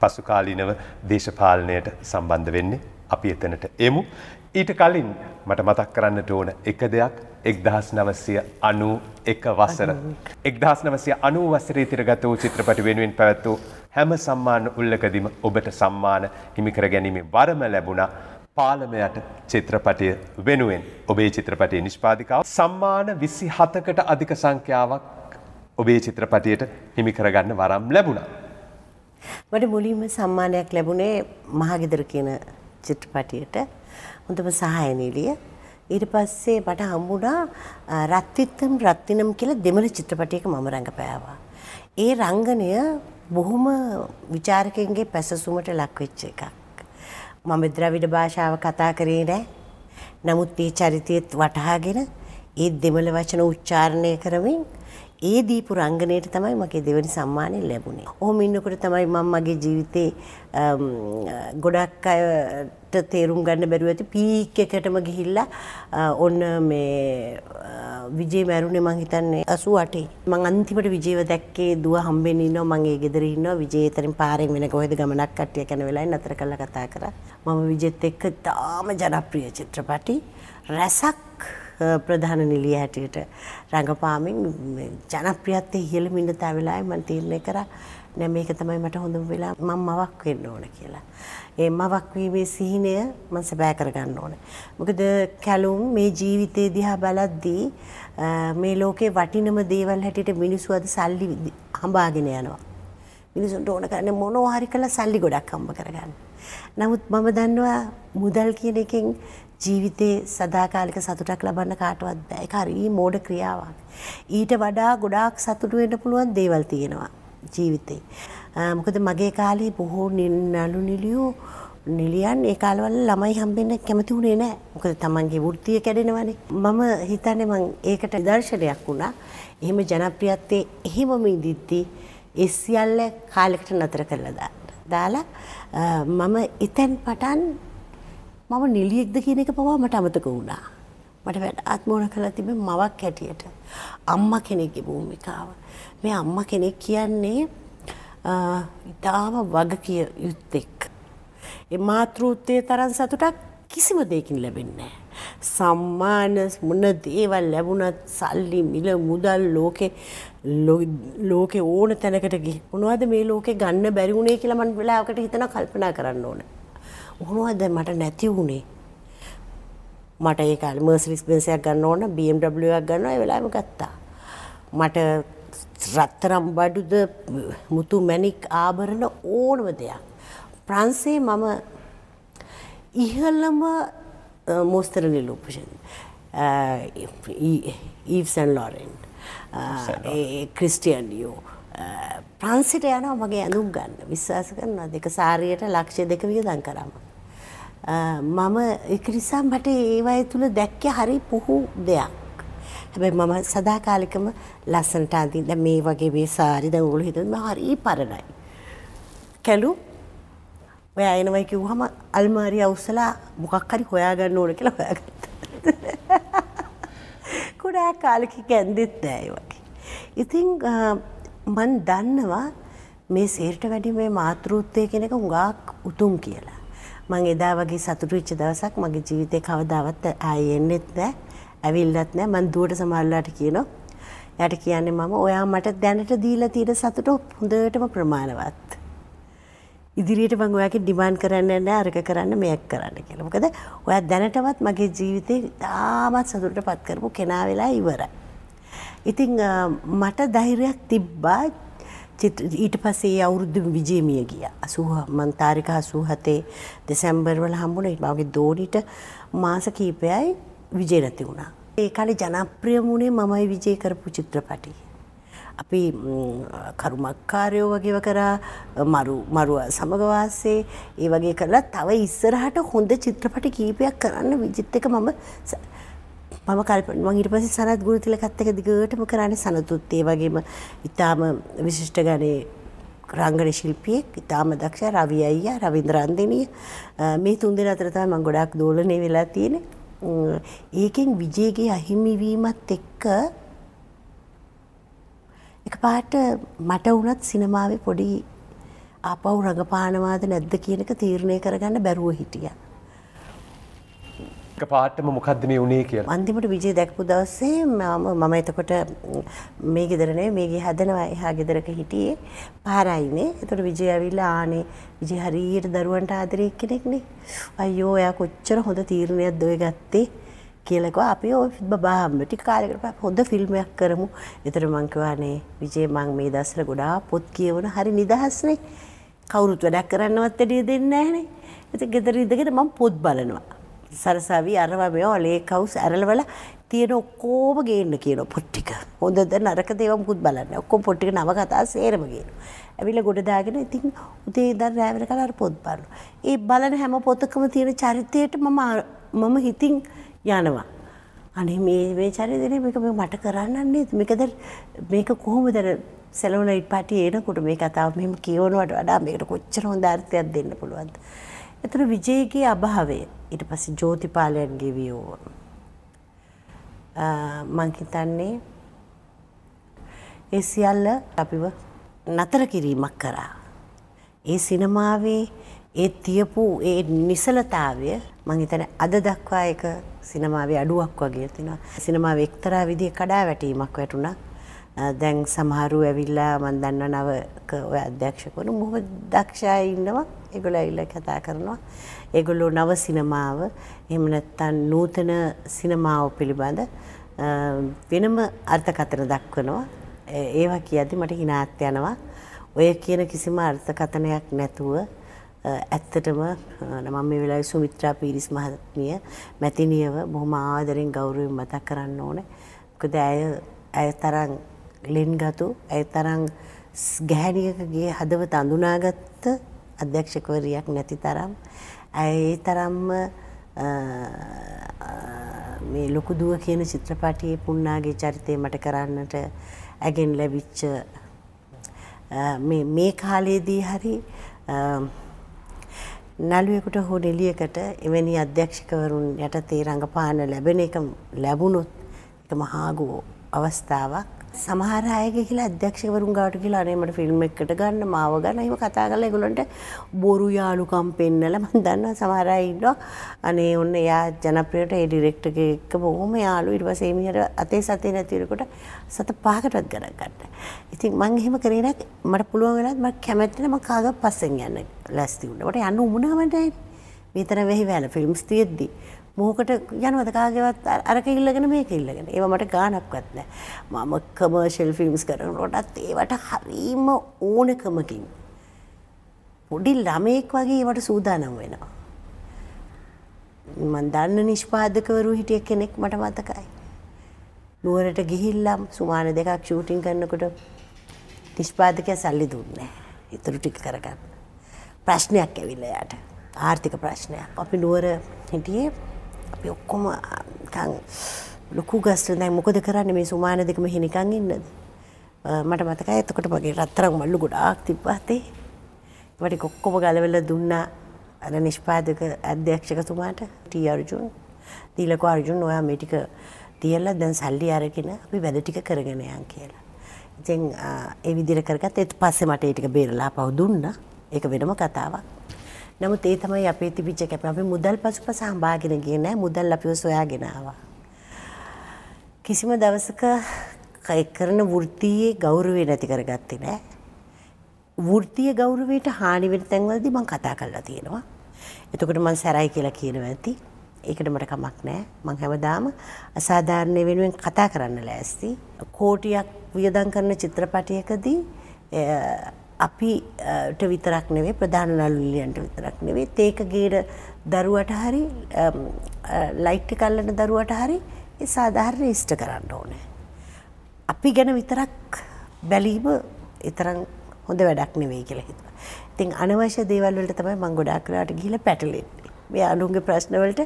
පසුකාලීනව දේශපාලනයට සම්බන්ධ වෙන්නේ. අපි එතනට එමු. ඊට කලින් මට මතක් කරන්නට ඕන එක දෙයක් එක්දහස් නවස්සය අනු එක වසර. එක්දහස් නවසය අනු වසරේ තිරගත වූ චිත්‍රපට වෙනුවෙන් පැවැත්වූ හැම සම්මාන උල්ලකදිම ඔබට සම්මාන හිමිකර ගැනීමේ වරම ලැබුණා පාලමයට චිත්‍රපටය වෙනුවෙන් ඔබේ චිත්‍රපටය නිෂ්පාධිකාව සම්මාන විසි හතකට අධික සංඛ්‍යාවක් ඔබේ චිත්‍රපටයට හිමිකරගන්න වරම් ලැබුණා. මට මුලින්ම සම්මානයක් ලැබුණේ මහගෙදර කියන චිත්‍රපටයට හොඳම සහාය නිළිය. ඊට පස්සේ මට හම්බුණා රත්විත්තම් රත්තිනම් කියලා දෙමළ චිත්‍රපටයක මම රඟපෑවා. ඒ රංගනය බොහොම ਵਿਚාරකයන්ගේ පැසසුමට ලක්වෙච්ච එකක්. මම ද්‍රවිඩ භාෂාව කතා කරේ නෑ. නමුත් මේ චරිතයත් වටහාගෙන ඒ දෙමළ වචන උච්චාරණය කරමින් ඒ දීපු රංගනයට තමයි මගේ දෙවනි සම්මානය ලැබුණේ. ඔහොම ඉන්නකොට තමයි මම මගේ ජීවිතේ ගොඩක් අයට තේරුම් ගන්න බැරුව ඇති පීක් එකටම ගිහිල්ලා ඔන්න මේ විජේ මැරුණේ මං හිතන්නේ 88. මං අන්තිමට විජේව දැක්කේ දුව හම්බෙන්න ඉන්නවා මං ඒ ගෙදර ඉන්නවා විජේ එතනින් පාරෙන් වෙන කොහෙද ගමනක් කට්ටිය යන වෙලාවෙ නතර කරලා කතා කරා. මම විජේත් එක්ක තාම ජනප්‍රිය චිත්‍රපටි රසක් ප්‍රධාන නිලිය හැටියට රඟපාමින් ජනප්‍රියත්වයේ ඉහළම ඉන්න තැන වෙලාවේ මම තීරණය කරා නෑ මේක තමයි මට හොඳම වෙලාව මම මවක් වෙන්න ඕන කියලා. ඒ මවක් වීමේ සිහිනය මම සබෑ කරගන්න ඕනේ. මොකද කැලුම් මේ ජීවිතේ දිහා බලද්දී මේ ලෝකේ වටිනම දේවල් හැටියට මිනිස්සු අද සල්ලි හඹාගෙන යනවා. මිනිසුන්ට ඕන කරන්නේ මොනවා හරි කළා සල්ලි ගොඩක් හම්බ කරගන්න. නමුත් මම දන්නවා මුදල් කියන එකෙන් ජීවිතේ සදාකාලික සතුටක් ලබන්න කාටවත් බෑ. ඒක හරිය මෝඩ ක්‍රියාවක්. ඊට වඩා ගොඩාක් සතුටු වෙන්න පුළුවන් දේවල් තියෙනවා ජීවිතේ. මොකද මගේ කාලේ බොහෝ නලු නිලියෝ නිලියන් ඒ කාලවල ළමයි හම්බෙන්න කැමති වුණේ නැහැ. මොකද Tamanගේ වෘත්තිය කැඩෙනවනේ. මම හිතන්නේ මං ඒකට නිදර්ශනයක් වුණා. එහෙම ජනප්‍රියත්වයේ එහෙමම ඉදිද්දී ඒ සියල්ල කාලෙකට නතර කරලා දාලා මම ඉතින් පටන් මම නිලියෙක්ද කියන එක පවා මට අමතක වුණා. මට වැඩ අත්මෝන කලා තිබ මවක් හැටියට. අම්ම කෙනෙක්ගේ භූමිකාව. මේ අම්ම කෙනෙක් කියන්නේ ඉතාම වග කිය යුත්තෙක්. එ මාතෘත්තය තරන් සතුටක් කිසිම දෙයකින් ලැබෙන්නේ. සම්මාන මොන දේවල් ලැබුණත් සල්ලි මිල මුදල් ලෝකෙ ලෝකෙ ඕන තැනකට ගි මොනවද මේ ලෝකෙ ගන්න බැරිවුණේ කියලා මන් වෙලාවකට හිතන කල්පනා කරන්න ඕන. ඔහොමද මට නැති වුණේ මට ඒ කාලේ මර්සිඩිස් බෙන්සයක් ගන්න ඕන BMW එකක් ගන්නවා ඒ වෙලාවෙම ගත්තා මට රත්තරම් බඩුද මුතු මැණික් ආභරණ ඕනම දෙයක් ප්‍රංශේ මම ඉහළම මොස්තරලි ලෝපෂන් ඊව්සන් ලොරෙන් ක්‍රිස්ටියන් ඩියෝ ප්‍රන්සිට යනවා මගේ ඇඳුම් ගන්න විශ්වාස කරනවා දෙක සාරියට ලක්ෂය දෙක වියදම් කරාම. මම ඒක නිසා මට ඒවය තුල දැක්ක හරි පුහු දෙයක්. හැබැයි මම සදාකාලිකම ලස්සනට අඳින්න දැන් මේ වගේ මේ සාරි දැන් ඕගොල්ලෝ හිතනවා මම හරි පරණයි. කැලු ඔයා එනවයි කිව්වහම අල්මාරිය අවුස්සලා මොකක් හරි හොයාගන්න ඕන කියලා හොයාගත්තා. කුඩා කාලෙක කැන්දෙත් නෑ ඒ වගේ. ඉතින් මන් දන්නවා මේ සේරට වැඩි මේ මාතෘත්වය කෙනෙක හුඟක් උතුම් කියලා. මං එදා වගේ සතුටුච්ච දවසක් මගේ ජීවිතය කවදාවත් ආයේ එන්නෙත් නෑ ඇවිල්ලත් නෑ මං දුවට සමහරලාට කියනවා. යට කියන්නේ මම ඔයා මට දැනට දීලා තියෙන සතුට හොඳටම ප්‍රමාණවත්. ඉදිරියට මං ඔයාගේ ඩිමාන්ඩ් කරන්න නෑ අරක කරන්න මෙයක් කරන්න කියලා. මොකද ඔයා දැනටවත් මගේ ජීවිතේ තාමත් සතුටටපත් කරපු කෙනා වෙලා ඉවරයි. ඉතිං මට දෛරයක් තිබ්බා ඊට පසේ අවුරුදු විජේමිය ගිය අසූහ මන්තාරික හසූ හතේ දෙසැම්බර්වල හම්බුණ මගේ දෝනිට මාස කීපයයි විජේනැති වුණා. ඒ කාලේ ජනප්‍රිය මුණේ මමයි විජය කරපු චිත්‍රපටි. අපි කරුමක්කාරයෝ වගේව කරා මරුව සමගවාසේ ඒ වගේ කරලා තව ඉස්සරහට හොඳ චිත්‍රපටි කීපයක් කරන්න විජිත් එක මම මම කල්ප මං ඊට පස්සේ සනත් ගුණතිලකත් එක්ක දිගටම කරන්නේ සනතුත් ඒ වගේම ඊටාම විශිෂ්ට ගණේ රංගන ශිල්පියෙක් ඉතාම දක්ෂ රවි අයියා රවින්ද්‍ර අන්දිනිය මේ තුන්දෙනා අතර තමයි මම ගොඩක් දෝලණය වෙලා තියෙන්නේ. ඒකෙන් විජේගේ අහිමිවීමත් එක්ක එකපාරට මට වුණත් සිනමාවේ පොඩි ආපහු රඟපානවාද නැද්ද කියන එක තීරණය කරගන්න බැරුව හිටියා. එක පාටම මොකක්ද මේ උනේ කියලා. අන්තිමට විජේ දැක්පු දවසේ මම මම එතකොට මේ ගෙදර නෙවෙයි මේ ගේ හැදෙනවා එහා ගෙදරක හිටියේ පාරයිනේ. එතකොට විජේ ඇවිල්ලා ආනේ විජේ හරියට දරුවන්ට ආදරේ කෙනෙක්නේ. අයියෝ එයා කොච්චර හොඳ තීරණයක්ද ඔය ගත්තේ. කියලකව අපි ඔය බාහම්ම ටි කාලෙකට හොඳ ෆිල්මයක් කරමු එතර මංකවානේ විජේ මං මේ දස්සර ගොඩා පොත් කියවන හරි නිදහස්නේ කවුරුත් වැඩක් කරන්නවත් වැඩිය දෙන්න ඇහනේ එති ගෙදර ඉදගෙන මං පොත් බලනවා සරසාවි අරවා මේවා ලේක් හවුස් ඇරලවල තියෙන ඔක්කොම ගේන්න කියන පොට්ටික. හොඳද නරක දේවල් මුකුත් බලන්නේ. ඔක්කොම පොට්ටික නව කතා සේරම ගේන. ඇවිල්ලා ගොඩ දාගෙන ඉතින් උදේ ඉඳන් රෑ වෙනකල් අර පොත් බලනවා. ඒ බලන හැම පොතකම තියෙන චරිතයට මම මම හිතින් යනවා. අනේ මේ මේ චරිතනේ මේක මට කරන්න නේද? මේකද මේක කොහොමද සැලෝනයිට් පාටි එනකොට මේ කතාව මෙහෙම කියවනවට වඩා මේකට කොච්චර හොඳ අර්ථයක් දෙන්න පුළුවන්ද? එතන විජයගේ අභාවය ඊට පස්සේ ජෝතිපාලයන්ගේ වියෝ මං හිතන්නේ ඒ සියල්ල අපිව නතර කිරීමක් කරා ඒ සිනමාවේ ඒ තියපු ඒ නිසලතාවය මං හිතන අද දක්වා එක සිනමාවේ අඩුවක් වගේ තිනවා සිනමාව එක්තරා විදිහ කඩා වැටීමක් වැටුණා දැන් සමහරු ඇවිල්ලා මන් දන්න නවක ඔය අධ්‍යක්ෂකවරු බොහොම දක්ෂය ඉන්නවා ඒගොල්ලෝ ඇවිල්ලා කතා කරනවා ඒගොල්ලෝ නව සිනමාව එහෙම නැත්නම් නූතන සිනමාව පිළිබඳ වෙනම අර්ථකථන දක්වනවා ඒවා කියද්දි මට හිනාත් යනවා ඔය කියන කිසිම අර්ථකථනයක් නැතුව ඇත්තටම මම මේ වෙලාවේ සුමිත්‍රා පීරිස් මහත්මිය මැතිනියව බොහොම ආදරෙන් ගෞරවයෙන් මතක් කරන්න ඕනේ. මොකද ඇය ඇය තරම් ලෙන්ගතු ඇය තරම් ගැහැණියකගේ හදවත අඳුනාගත්ත අධ්‍යක්ෂකවරියක් නැති තරම් ඇය ඒ තරම්ම මේ ලොකු දුව කියන චිත්‍රපටයේ පුන්නාගේ චරිතය මට කරන්නට ඇගෙන් ලැබිච්ච මේ කාලයේදී හරි නළුවෙකුට හෝ නෙලියකට එවැනි අධ්‍යක්ෂකවරුන් යටතේ රඟපාන ලැබෙන එක ලැබුණොත් එක මහාගෝ අවස්ථාවක් සමහර අයගේ කියලා අධ්‍යක්ෂකවරුන් ගාවට කියලා අනේ මට ෆිල්ම් එකකට ගන්න මාව ගන්න එහෙම කතා කරලා ඒගොල්ලන්ට බොරු යාළුකම් පෙන්නලා මම දන්නවා සමහර අය ඉන්නවා අනේ ඔන්න එයා ජනප්‍රියට ඒ ඩිරෙක්ටර් එක්ක බොහොම යාළු ඊට පස්සේ එමිහට අතේ සතේ නැති වෙනකොට සත පහකටවත් ගණන් ගන්න. ඉතින් මම එහෙම කරේ නැත් මට පුළුවන් වෙලත් මම කැමැත්තට මම කාගවත් පස්සෙන් යන්න ලැස්ති වුණා. මට යන්න උමුණාම නැහැ. විතර වෙහි වැල ෆිල්ම්ස් තියෙද්දි මොහොකට යනවද කාගවත් අරක ඉල්ලගෙන මේක ඉල්ලගෙන ඒව මට ගානක්වත් නෑ මම කමර්ශල් ෆිල්ම්ස් කරනකොටත් ඒවට හරීම ඕනකමකින් පොඩි ළමයෙක් වගේ ඒවට සූදානම් වෙනවා මන් දන්න නිෂ්පාදකවරු හිටිය කෙනෙක් මට මතකයි නුවරට ගිහිල්ලම් සුමාන දෙකක් ෂූටින් කරනකොට නිෂ්පාදකය සල්ලි දුන්නේ ඉතුරු ටික කරගන්න ප්‍රශ්නයක් ඇවිල්ල යට ආර්ථික ප්‍රශ්නයක් අපි නුවර හිටියේ අපි ඔක්කොම ලොකු ගස්ට දැ මොකද කරන්න මේ සුමාන දෙකම හිනිකං ඉන්නද මට මතක ඇතකොට මගේ රත්තරක් මල්ලු ගොඩාක් තිබ්පාතේ වට කොක්කොම ගලවෙල දුන්නා අර නිෂ්පාදක අධ්‍යක්ෂකතුමාට ටීර්ජුන් දීලක අර්ජුන් ඔයා මිටික තියල්ල දැන් සල්ලි අරගෙන අපි වැඩ ටික කරගෙනයන් කියලා. ඉතින් ඒ විදිර කරගත් එත් පස්සේ මට ඒටික බේරලා පව දුන්න ඒක වෙනම කතාවක්. නමුත් ඒ තමයි අපේ තිබිච්ච කැප. අපි මුදල් පසුපස හඹාගෙන ගියේ නෑ. මුදල් අපිව සොයාගෙන ආවා. කිසිම දවසක කරන වෘත්තියේ ගෞරවය නැති කරගත්තේ නෑ. වෘත්තිය ගෞරවයට හානි වෙන තැන්වලදී මම කතා කරලා තියෙනවා. එතකොට මම සැරයි කියලා කියනවා ඇති. ඒකට මට කමක් නෑ. මං හැමදාම අසාධාරණ වෙනුවෙන් කතා කරන්න ලෑස්ති. කෝටියක් වියදම් කරන චිත්‍රපටයකදී අපිට විතරක් නෙවේ ප්‍රධාන නළුලියන්ට විතරක් නෙවේ ඒක ගේට දරුවට හරි ලයිට්ටි කල්ලන දරුවට හරි ඒ සාධාරණ ඉෂ්ට කරන්න ඕනෑ. අපි ගැන විතරක් බැලීම එතරම් හොඳ වැඩක් නෙවෙයි කියලා හිතුව. ඉතින් අනවශ්‍ය දේවල්වලට තමයි මං ගොඩාක් වෙලාට ගිහිල්ලා පැටලෙන්නේ. මේ අනුන්ගේ ප්‍රශ්නවලට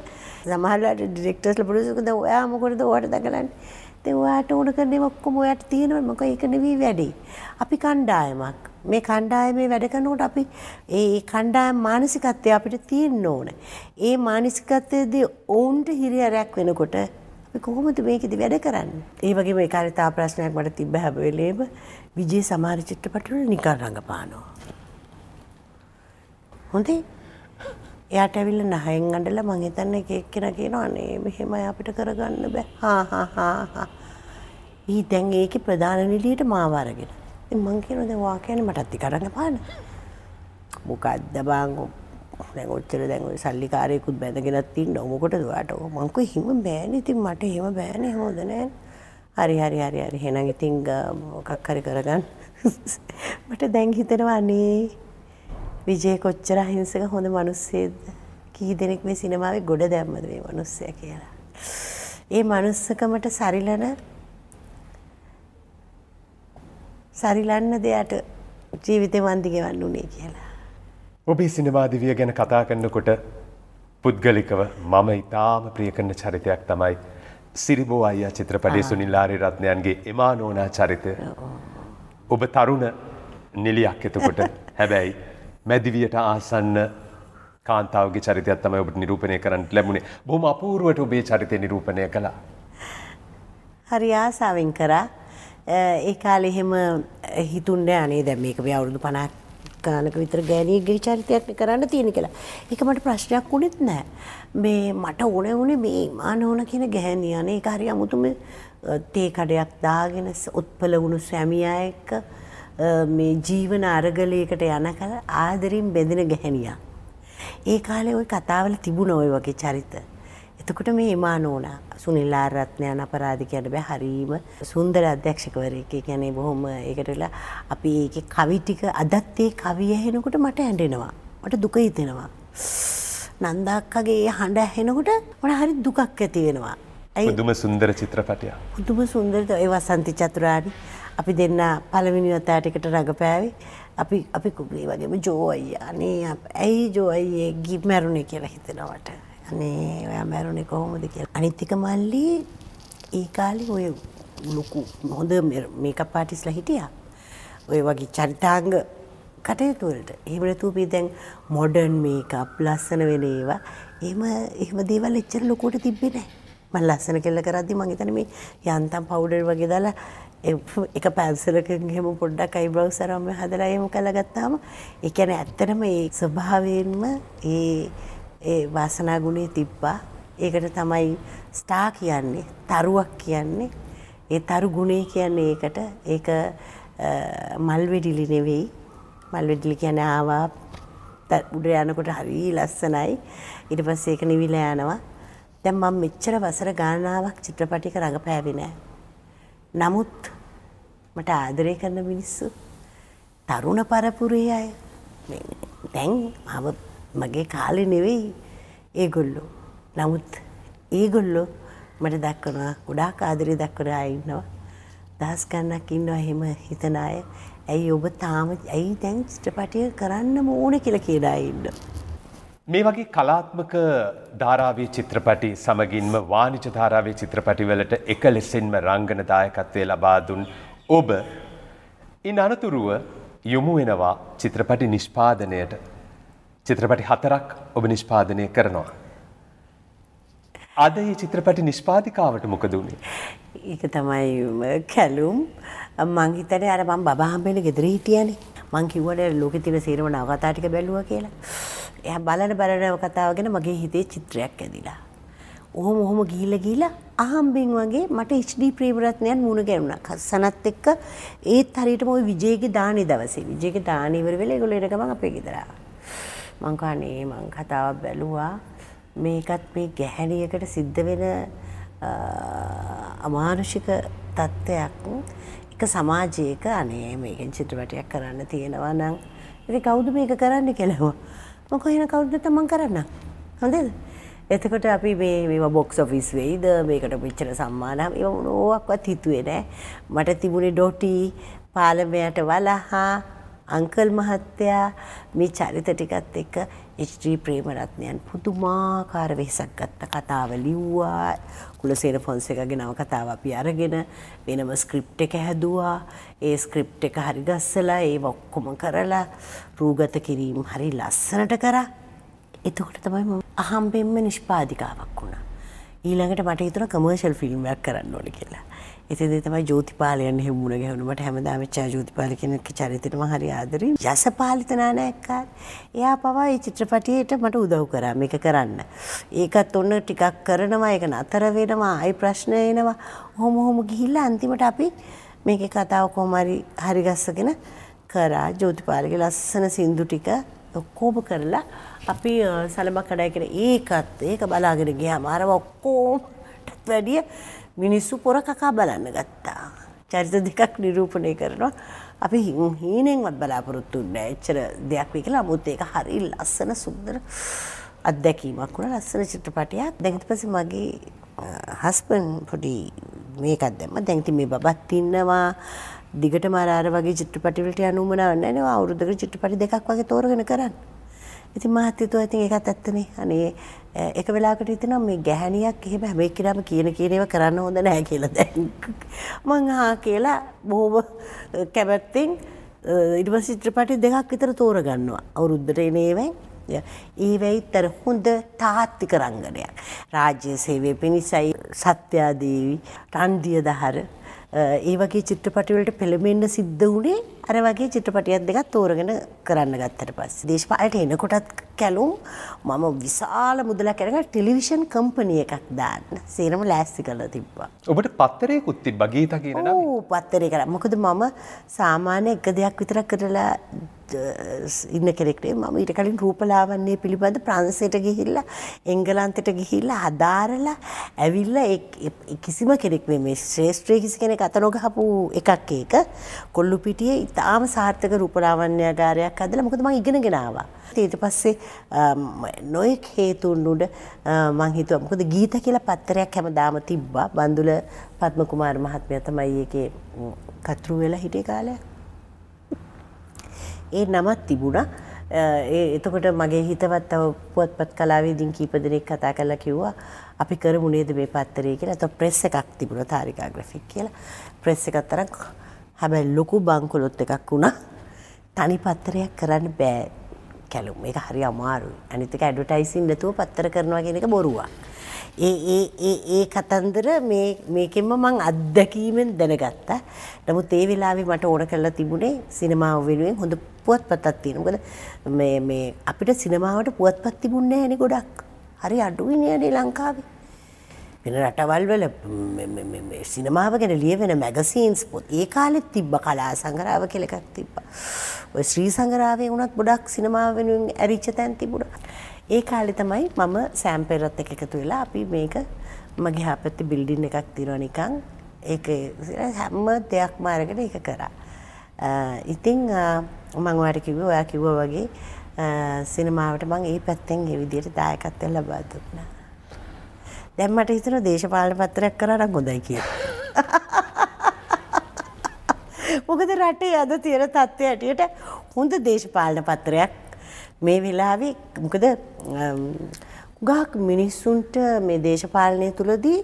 සමහරවිට ඩිරෙක්ටර්ස්ලා ප්‍රොඩියුසර්ස්ලා ඔයා මොකටද ඔයාට දඟලන්නේ? ඉතින් ඔයාට ඕන කරන්නේ ඔක්කොම ඔයාට තියෙනවා මොකද ඒක නෙවෙයි වැඩේ. අපි කණ්ඩායමක්. මේ කණ්ඩායමේ වැඩ කරනකොට අපි ඒ කණ්ඩායම් මානසිකත්වය අපිට තියෙන්න ඕන. ඒ මානසිකත්වයේදී ඔවුන්ට හිරිහැරයක් වෙනකොට අපි කොහොමද මේකෙදි වැඩ කරන්නේ? ඒ වගේම ඒ කාර්යතා ප්‍රශ්නයක් මට තිබ්බ හැම වෙලේම විජේ සමහර චිත්‍රපටවල නිකන් රඟපානවා. හොඳේ එයාට ඇවිල්ල නහයෙන් අඩලා මං හිතන්න එකෙක් කෙන කියනවා අනේ මෙහෙම අපිට කරගන්න බෑ හා හා හා හා. ඊ දැන් ඒක ප්‍රධාන නිලියට මාව අරගෙන. මං කියන දැන් වා කියන්නේ මටත් ටික අරන් පාන. මොකද්ද බං දැන් ඔච්චර දැන් ඔය සල්ලිකාරයෙකුත් බැඳගෙනත් ඉන්න මොකටද ඔයාට මං කිව්වා හිම බෑනේ ඉතින් මට එහෙම බෑනේ හොඳ නෑ. හරි හරි හරි හරි එහෙනම් ඉතින් මොකක් හරි කරගන්න. මට දැන් හිතෙනවා අනේ විජේ කොච්චර අහිංසක හොඳ මිනිස්සෙක්ද. කී දෙනෙක් මේ සිනමාවේ ගොඩ දැම්මද මේ මිනිස්සයා කියලා. ඒ මනුස්සකමට සරිලන සරිලන්න දෙයට ජීවිතය වන්දිගෙවන්න වනේ කියලා. ඔබේ සිනවාදිවිය ගැන කතා කරන්නකොට පුද්ගලිකව මම ඉතාම ප්‍රියකරන චරිතයක් තමයි සිරිබෝ අයියා චිත්‍රපටය සුනිල්ලාරි රත්නයන්ගේ එමා නෝනා චරිතය. ඔබ තරුණ නිලියක් එතකොට හැබැයි මැදිවියට ආසන්න කාන්තාවගේ චරිතයක් තමයි ඔබට නිරූපණය කරන්න ලැබුණේ බොහොම අපූර්වට ඔබේ චරිතය නිරූපණය කළා. හරි ආසාවෙන් කරා ඒ කාලේ එහෙම හිතුන්නේ අනේ දැන් මේක මේ අවුරුදු 50ක් ගානක විතර ගෑණියෙක්ගේ චරිතයක් කරන්න තියෙන කියලා. ඒක මට ප්‍රශ්නයක් වුණෙත් නෑ. මේ මට ඕන වුණේ මේ ඉමාන ඕන කියන ගෑණියා. ඒක හරි අමුතුම තේ කඩයක් දාගෙන උත්පල වුණු සැමියා එක්ක මේ ජීවන අරගලයකට යනකල ආදරෙන් බැඳෙන ගැහැණියක්. ඒ කාලේ ওই කතාවල තිබුණා ওই වගේ චරිත. එතකොට මේ මානෝනා සුනිල්ලාරත්නයන් අපරාධිකයට බෑ හරීම සුන්දර අධ්‍යක්ෂකවරයක ගැනේ බොහොම ඒකටලා අපි ඒක කවිටික අදත්තේ කවිය හෙනකොට මට ඇඩෙනවා මට දුක හිතෙනවා. නන්දක්කගේ හඬ ඇහෙනකොට මට හරි දුකක් ඇති වෙනවා. දුම සුන්දර චිත්‍රපටය පුදුම සුන්දරත ඒ වසන්ති චතුරාඩි අපි දෙන්න පළවිනි වතාටිකට රඟපෑවේ අපි අපි කුගලේ වගේම ජෝයි අනේ ඇයි ජෝයියේ ගිබ් මැරුණේ කියලා හිතෙනවට. අනේ ඔය මැරුණෙ කොහොමද කියලා. අනිත්තික මල්ලි ඒ කාලේ ඔය ලොකු හොඳ මේක පාටිස්ලා හිටියා. ඔය වගේ චරිතාංග කටයුතුවලට එහෙම නැතුව අපි දැන් මොඩර්න් මේකප් ලස්සන වෙන ඒවා එහෙම එහෙම දේවල් එච්චර ලොකුවට තිබ්බේ නැහැ. මම ලස්සන කෙල්ල කරද්දි මම හිතන්නේ මේ යන්තම් පවුඩර් වගේ දාලා එක පැන්සලකින් එහෙම පොඩ්ඩක් අයිබ්‍රව් සරම්ම හදලා එහෙම කළා ගත්තාම ඒ කියන්නේ ඇත්තටම ඒ ස්වභාවයෙන්ම ඒ ඒ වාසනා ගුණේ තිබ්බා. ඒකට තමයි ස්ටා කියන්නේ, තරුවක් කියන්නේ. ඒ තරු ගුණේ කියන්නේ ඒකට. ඒක මල්වෙඩිලි නෙවෙයි. මල්වෙඩිලි කියන්නේ ආවා උඩ යනකොට හරි ලස්සනයි. ඊට පස්සේ ඒක නිවිලා යනවා. දැන් මම මෙච්චර වසර ගානාවක් චිත්‍රපටයක රඟපෑවේ නෑ. නමුත් මට ආදරය කරන මිනිස්සු තරුණ පරපුරේ අය දැන් මම මගේ කාලෙ නෙවෙයි ඒගොල්ලෝ. නමුත් ඒගොල්ලෝ මට දක්වනවා ගොඩා කාදරය දක්වරා ඉන්නවා. දහස්ගන්නක් ඉන්නවා හෙම හිතන අය ඇයි ඔබ තාම ඇයි දැන් චිත්‍රපටය කරන්නම ඕන කියලා කියලා ඉන්න. මේ වගේ කලාත්මක ධාරාවේ චිත්‍රපටි සමගින්ම වානිජ ධාරාවේ චිත්‍රපටිවලට එක ලෙසින්ම රංගන දායකත්වය ලබා දුන් ඔබ ඉන් අනතුරුව යොමු වෙනවා චිත්‍රපටි නිෂ්පාදනයට චිත්‍රපටි හතරක් ඔබ නිෂ්පාදනය කරනවා. අද ඒ චිත්‍රපටි නිෂ්පාධිකාවට මොකද වුණේ. ඒක තමයි කැලුම් මංහිතට අර මං බාහම්බෙන ගෙදර හිටියන මං කිවට ලෝක තින සේරම නවකතාටික බැලුව කියලා. එය බලන බලනව කතාවගෙන මගේ හිතේ චිත්‍රයක් ඇදිලා. ඔහොම ඔහොම ගිහිල ගිලා අහම්බෙන් වගේ මට HD ප්‍රේමරත්නයන් මුණ ගැරුණා සනත් එක්ක ඒත් හරියටම ওই විජේගේ දානේ දවසේ විජේගේ දානේවර වෙලා ඒගොල්ලෝ එනකම අපේ ගෙදරා. මංකානේ මං කතාවක් බැලුවා මේකත් මේ ගැහැනියකට සිද්ධ වෙන අමානුෂික තත්ත්වයක් එක සමාජයක අනේ මේකෙන් චිත්‍රපටයක් කරන්න තියෙනවා නම් ඉති කවුද මේක කරන්න කෙලවා මොක හෙන කවුද්ද තමන් කරන්න හොඳද එතකොට අපි මේ බොක්ස් ඔෆිස් වෙයිද මේකට පිච්චර සම්මානම් එ නෝවක්වත් හිතුවේ නෑ මට තිබුණේ ඩොටී පාලමයට වලහා අංකල් මහත්තයා මේ චරිත ටිකත් එක්ක HD ප්‍රේමරත්නයන් පුදුමාකාර වෙහසක් ගත්ත කතාව ලිව්වා කුලසේන ෆොන්සේකගේ නව කතාව අපි අරගෙන වෙනම ස්ක්‍රිප්ට් එක හැදුවා ඒ ස්ක්‍රිප්ට් එක හරි ගස්සලා ඒ ඔක්කොම කරලා රූගත කිරීම හරි ලස්සනට කරා එතකොට තමයි මම අහම්බෙන්ම නිෂ්පාදිකාවක් වුණා ඊළඟට මට හිතුණා කමර්ෂල් ෆිල්ම් එකක් කරන්න ඕනේ කියලා එතිදේ තමයි ජෝතිපාලයන් හෙමුණ ගැහුණුමට හැමදාමච්චා ජෝතිපාල කෙනෙක් චරිතටම හරි ආදරින් යසපාලිතනානයක්කාර එයා පවා ඒ චිත්‍රපටියට මට උදව් කරා මේක කරන්න. ඒකත් ඔන්න ටිකක් කරනවා එක අතර වෙනවා අයි ප්‍රශ්න එනවා හොම හොම ගිහිල්ලා අන්තිමට අපි මේක කතාව කොමරි හරිගස්සගෙන කරා ජෝතිපාලගේ ලස්සන සින්දු ටික ඔක්කෝම කරලා අපි සලමක් කඩයි කර ඒකත් ඒක බලාගෙන ගියා මාරව ඔක්කෝම වැඩිය මිනිස්සු පොර කකා බලන්න ගත්තා. චරිත දෙකක් නිරූපණය කරනවා. අපි හීනෙන්වත් බලාපොරොත්තු වෙන්නේ එච්චර දෙයක් වෙයි කියලා. 아무ත් ඒක හරි ලස්සන සුන්දර අත්දැකීමක් වුණා. ලස්සන චිත්‍රපටයක්. දැන් ඊට පස්සේ මගේ හස්බන් පොඩි මේකක් දැම්ම. දැන් ඉතින් මේ බබත් ඉන්නවා. දිගටම අර අර වගේ චිත්‍රපටිවලට යන්න උවමනාවක් නැහැ නේ. අවුරුද්දකට චිත්‍රපටි දෙකක් වගේ තෝරගෙන කරන්නේ. ඉතින් මාත් හිතුවා ඉතින් ඒකත් ඇත්තනේ. අනේ එක වෙලාවකට හිතෙනවා මේ ගැහණියක් එහෙම හැම එක්කෙනාම කියන කියන ඒවා කරන්න හොඳ නැහැ කියලා දැන්. මං ආ කියලා බොහොම කැමැත්තෙන් ඊට පස්සේ චිත්‍රපටි දෙකක් විතර තෝරගන්නවා. අවුරුද්දට එන ඒවෙන්. ඒවයිත් අර හොඳ තාත්තික රංගනයක්. රාජ්‍ය සේවය පිණිසයි සත්‍යාදේවි රන්දිය දහර ඒ වගේ චිත්‍රපටිවලට පෙළඹෙන්න සිද්ධ වුණේ අර වගේ චිත්‍රපටියක් දෙකක් තෝරගෙන කරන්න ගත්තට පස්සේ. දේශපාලනට එනකොටත් කැලුම් මම විශාල මුදල කරග ටෙලිවිෂන් කම්පනිය එකක් දාන්න සේරම ලෑස්ති කල තිබ්බා. ඔබට පත්තරයකුත් තිබ ගීත කියන පත්තරය කර මොකද මම සාමාන්‍ය එක දෙයක් විතරක් කරලා ඉන්න කෙරෙක්ටේ මම ඊට කලින් රූපලාවන්නේ පිළිබඳ ප්‍රංසයට ගිහිල්ලා එංගලන්තයට ගිහිල්ලා හදාරලා ඇවිල්ලා කිසිම කෙනෙක් මේ ශ්‍රේෂ්ත්‍රය කිසි කෙනෙක් අතනොගහපු එකක් ඒක කොල්ලු පිටියේ ඉතාම සාර්ථක රූපලාවන්‍ය ආගාරයක් හදලා මොකද මම ඉගෙනගෙන ආවා. ඊට පස්සේ නොයෙක් හේතුන් උඩ මං හිතුවා මොකද ගීත කියලා පත්තරයක් හැමදාම තිබ්බා බන්දුල පත්ම කුමාර මහත්මයා තමයි ඒකේ කතුරු වෙලා හිටිය කාලේ ඒ නමත් තිබුණා එතකොට මගේ හිතවත් තව පුවත්පත් කලාවේදීන් කීප දෙනෙක් කතා කරලා කිව්වා අපි කරමු නේද මේ පත්තරය කියලා. එතකොට ප්‍රෙස් එකක් තිබුණා තාරිකා ග්‍රැෆික් කියලා. ප්‍රෙස් එකක් තරම් හැබැයි ලොකු බංකොලොත් එකක් වුණා. තනි පත්තරයක් කරන්න බෑ. කැලුම් එක හරි අමාරුයි අනිතක ඇඩුටයිසින් නැතුව පත්තර කරනවා කියෙනෙක බොරුවක්. ඒ ඒ කතන්දර මේකෙන්ම මං අත්දැකීමෙන් දැනගත්ත නමුත් ඒ වෙලාවෙ මට ඕන කරලා තිබුණේ සිනමාව වෙනුවෙන් හොඳ පුවත් පතත් තියෙනකද අපිට සිනමාවට පුවත් පත් තිබුන්නේ ඇනි ගොඩක් හරි අඩුවිනියනේ ලංකාවේ වෙන රටවල්වල සිනමාව ගැන ලියවෙන මැගසීන්ස් පොත් ඒ කාලෙත් තිබ්බ කලා සංගරාව කෙලකත් තිබ්බ. ඔය ශ්‍රී සංගරාවේ වුණත් ගොඩක් සිනමාව වෙනුවෙන් ඇරිච්ච තැන් තිබුණා. ඒ කාලෙ තමයි මම සෑම්පෙරත් එක එකතු වෙලා අපි මේක මගේ හාපැත්ති බිල්ඩින් එකක් තියෙනවා නිකන් ඒක හැම දෙයක්ම අරගෙන ඒක කරා. ඉතින් මම ඔයාට කිව්වා ඔයා කිව්වා වගේ සිනමාවට මම ඒ පැත්තෙන් ඒ විදිහට දායකත්වය ලබා දුන්නා. දැන් මට හිතෙනවා දේශපාලන පත්‍රයක් කරා නම් හොඳයි කියලා. මොකද රටේ අද තියෙන තත්ත්වය ඇටියට හොඳ දේශපාලන පත්‍රයක් මේ වෙලාවේ මොකද ගාක් මිනිස්සුන්ට මේ දේශපාලනය තුළදී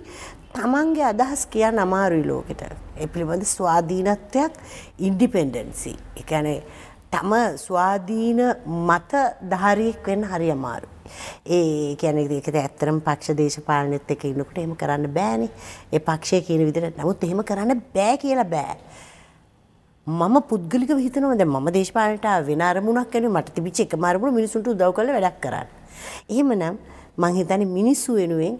තමන්ගේ අදහස් කියන්න අමාරුයි ලෝකෙට. ඒ පිළිබඳ ස්වාධීනත්වයක් ඉන්ඩිපෙන්ඩන්සි. ඒ කියන්නේ තම ස්වාධීන මත ධාරියෙක් වෙන්න හරි අමාරු. ඒ කියන්නේ ඒකද ඇත්තටම පක්ෂ දේශපාලනෙත් එක්ක ඉන්නකොට එහෙම කරන්න බෑනේ. ඒ පක්ෂය කියන විදිහට නමුත් එහෙම කරන්න බෑ කියලා බෑ. මම පුද්ගලිකව හිතනවා දැන් මම දේශපාලනට වෙන අරමුණක් කරේ මට තිබිච්ච එකම අරමුණ මිනිසුන්ට උදව් කරලා වැඩක් කරන්න. එහෙමනම් මං හිතන්නේ මිනිස්සු වෙනුවෙන්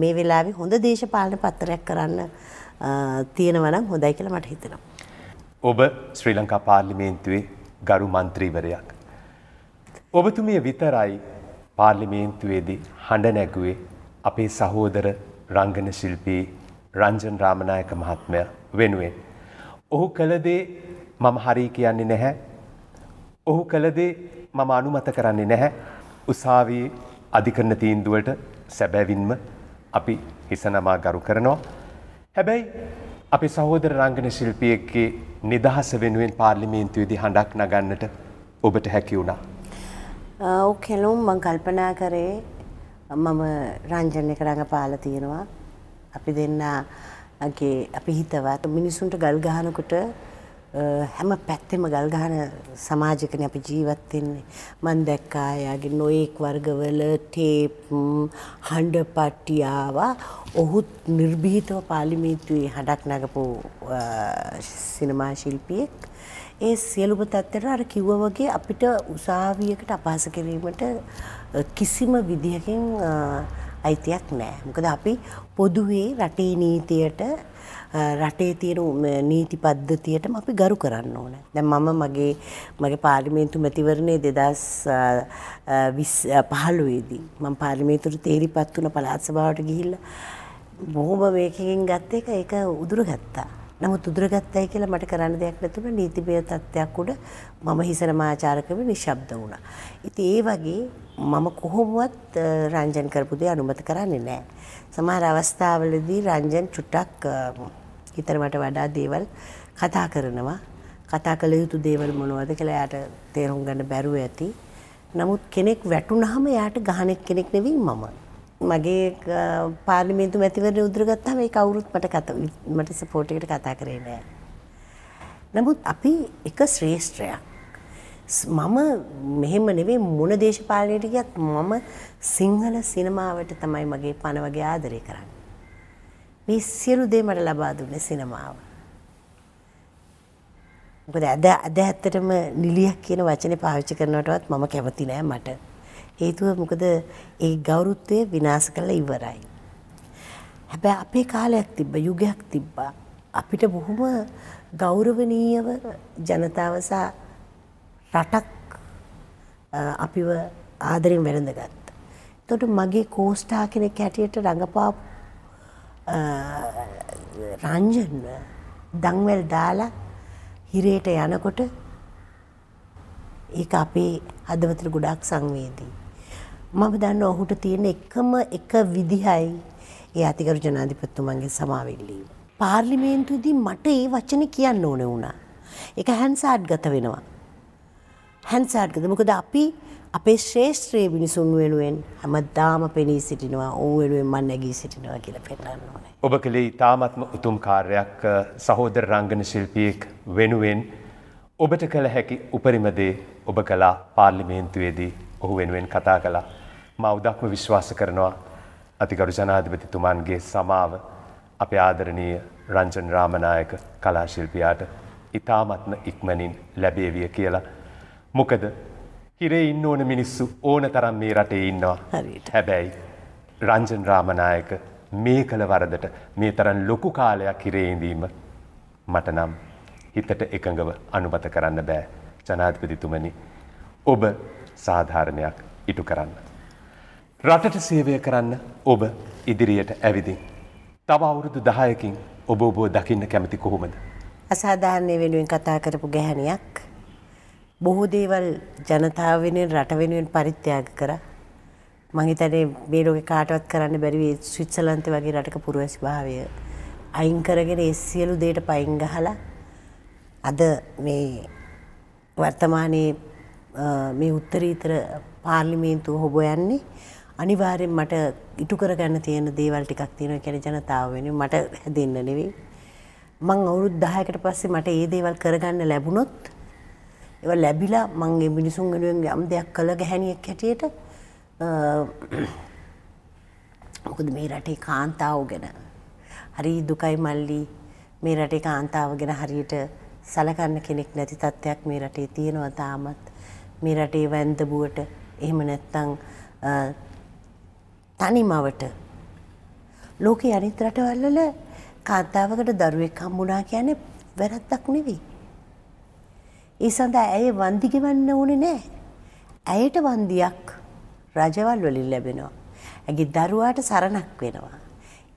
මේ වෙලාවේ හොඳ දේශපාලන පත්‍රයක් කරන්න තියෙනවා නම් හොඳයි කියලා මට හිතෙනවා. ඔබ ශ්‍රී ලංකා පාර්ලිමේන්තුවේ ගරු මන්ත්‍රීවරයක්. ඔබතුමිය විතරයි පාර්ලිමේන්තුවේදී හඬ නැගුවේ අපේ සහෝදර රංගන ශිල්පී රංජන් රාමනායක මහත්මය වෙනුවෙන්. ඔහු කළදේ මම හරි කියන්නේ නැහැ. ඔහු කළදේ මම අනුමත කරන්නේ නැහැ. උසාවියේ අධිකරණ තීන්දුවට සැබැවින්ම අපි හිසනමා ගරු කරනවා. හැබැයි අපි සහෝදර රංගන ශිල්පියෙක්ගේ නිදහස වෙනුවෙන් පාර්ලිමේන්තුවේදී හඬක් නගන්නට ඔබට හැකි වුණා. ඔව් කෙලුම් මං කල්පනා කරේ මම රංජන එක රඟපාලා තියෙනවා. අපි දෙන්නගේ අපි හිතවත් මිනිසුන්ට ගල් ගහනකොට හැම පැත්තෙම ගල් ගහන සමාජකනේ අපි ජීවත් වෙන්නේ. මං දැක්කා එයාගේ නොඑක් වර්ගවල ටේප් හඬ පට්ටියාව ඔහුත් නිර්භීතව පාර්ලිමේන්තුවේ හඬක් නගපු සිනමා ශිල්පියෙක්. ඒ සියලුම තත්ත්වයට අර කිව්වා වගේ අපිට උසාවියකට අපහාස කිරීමට කිසිම විදිහකින් අයිතියක් නැහැ. මොකද අපි පොදුවේ රටේ නීතියට රටේ තියෙන නීති පද්ධතියටම අපි ගරු කරන්න ඕන. දැන් මම මගේ මගේ පාර්ලිමේන්තු මැතිවරණයේ 2015 දී මම පාර්ලිමේන්තුවට තේරිපත් වුණ පළාත් සභාවට ගිහිල්ලා බොහොම මේකකින් ගත්ත එක ඒක උදුර ගත්තා. නමුත් උදුරගත්තයි කියලා මට කරන්න දෙයක් නැතුව නීතිමය තත්ත්වයක් උඩ මම හිසන මාචාරකම නිශ්ශබ්ද වුණා. ඉතින් ඒ වගේ මම කොහොමවත් රංජන් කරපු දේ අනුමත කරන්නේ නැහැ. සමහර අවස්ථාවලදී රංජන් චුට්ටක් හිතරමට වඩා දේවල් කතා කරනවා. කතා කළ යුතු දේවල් මොනවද කියලා යාට තේරුම් ගන්න බැරුව ඇති. නමුත් කෙනෙක් වැටුනහම යාට ගහන කෙනෙක් නෙවෙයි මම. මගේ පාර්ලිමේන්තු මැතිවරණ උදුරගත්තාම ඒ කවුරුත් මට කතා මට සපෝට් එකට කතා කරේ නෑ. නමුත් අපි එක ශ්‍රේෂ්ඨයක්. මම මෙහෙම නෙවෙයි මොන දේශපාලනයට ගියත් මම සිංහල සිනමාවට තමයි මගේ පණ වගේ ආදරය කරන්නේ. මේ සියලු දේ මට ලබා දුන්නේ සිනමාව. මොකද අද අද ඇත්තටම නිලියක් කියන වචනේ පාවිච්චි කරනකොටවත් මම කැමති නෑ මට. හේතුව මොකද ඒ ගෞරවත්වය විනාශ කරලා ඉවරයි. හැබැයි අපේ කාලයක් තිබ්බ යුගයක් තිබ්බා. අපිට බොහොම ගෞරවනීයව ජනතාව සහ රටක් අපිව ආදරෙන් වැළඳගත්තා. එතකොට මගේ කෝස්ටා කෙනෙක් හැටියට රඟපාපු රංජන් දංවැල් දාලා හිරේට යනකොට ඒක අපේ හදවතට ගොඩාක් සංවේදී. මම දන්නවා ඔහුට තියෙන එකම එක විදිහයි ඒ අතිගරු ජනාධිපතිතුමන්ගේ සමාවෙල්ලීම. පාර්ලිමේන්තුවේදී මට ඒ වචනේ කියන්න ඕනේ වුණා. ඒක හැන්සාඩ්ගත වෙනවා. හැන්සාඩ්ගත. මොකද අපි අපේ ශ්‍රේෂ්ඨයේ මිනිසුන් වෙනුවෙන් හැමදාම පෙනී සිටිනවා. ඕ වෙනුවෙන් මම නැගී සිටිනවා කියලා පෙන්නන්න ඕනේ. ඔබ කලේ තාමත්ම උතුම් කාර්යයක් සහෝදර රංගන ශිල්පියෙක් වෙනුවෙන් ඔබට කළ හැකි උපරිම දේ ඔබ කළා පාර්ලිමේන්තුවේදී ඔහු වෙනුවෙන් කතා කළා. මා උදක්ම විශ්වාස කරනවා අතිගරු ජනාධිපතිතුමන්ගේ සමාව අපේ ආදරණීය රංජන් රාමනායක කලාශිල්පියාට ඉතාමත්ම ඉක්මනින් ලැබේවිය කියලා. මොකද හිරේ ඉන්න ඕන මිනිස්සු ඕන තරම් මේ රටේ ඉන්නවා හැබැයි රංජන් රාමනායක මේ කළ වරදට මේ තරන් ලොකු කාලයක් හිරේඉඳීම මට නම් හිතට එකඟව අනුමත කරන්න බෑ ජනාධපතිතුමනි. ඔබ සාධාරණයක් ඉටු කරන්න. රටට සේවය කරන්න ඔබ ඉදිරියට ඇවිදින්. තව අවුරුදු දහයකින් ඔබ ඔබෝ දකින්න කැමති කොහොමද. අසාධාරණය වෙනුවෙන් කතා කරපු ගැහැණයක්. බොහෝ දේවල් ජනතාව වෙනෙන් රට වෙනුවෙන් පරිත්‍යාග කර මහිතනේ මේ ලෝකෙ කාටවත් කරන්න බැරිවේ ස්විත්සලන්තය වගේ රටක පුරවැසි භාවය අයින් කරගෙන ඒ සියලු දේට පයින් ගහලා අද මේ වර්තමානයේ මේ උත්තරීතර පාර්ලිමේන්තුව හොබොයන්නේ අනිවාරෙන් මට ඉටු කරගන්න තියෙන දේවල් ටිකක් තියෙන කැන ජනතාව වෙන මට හැදන්න නෙවෙයි. මං අවුරුත් දාහකට පස්සේ මට ඒ දේවල් කරගන්න ලැබුණොත් එව ලැබිලා මංගේ මිනිසුන් වෙනුවෙන් යම් දෙයක් කළ ගැහැනියක් හැටියට මොකද මේ රටේ කාන්තාව ගැන හරි දුකයි මල්ලි මේ රටේ කාන්තාව ගැන හරියට සලකන්න කෙනෙක් නැති තත්ත්වයක් මේ රටේ තියෙනවා තාමත් මේ රටේ වැන්දබුවට එහෙම නැත්තං තනිමවට ලෝක අනිත් රටවල්ලල කාන්තාවකට දරුවෙක් හම්බුනා කියන වැරැත්තක් නෙවී. ඒ සඳහා ඇය වන්දිගෙවන්න ඕනේ නෑ. ඇයට වන්දියක් රජවල් වලින් ලැබෙනවා. ඇගේ දරුවාට සරණක් වෙනවා.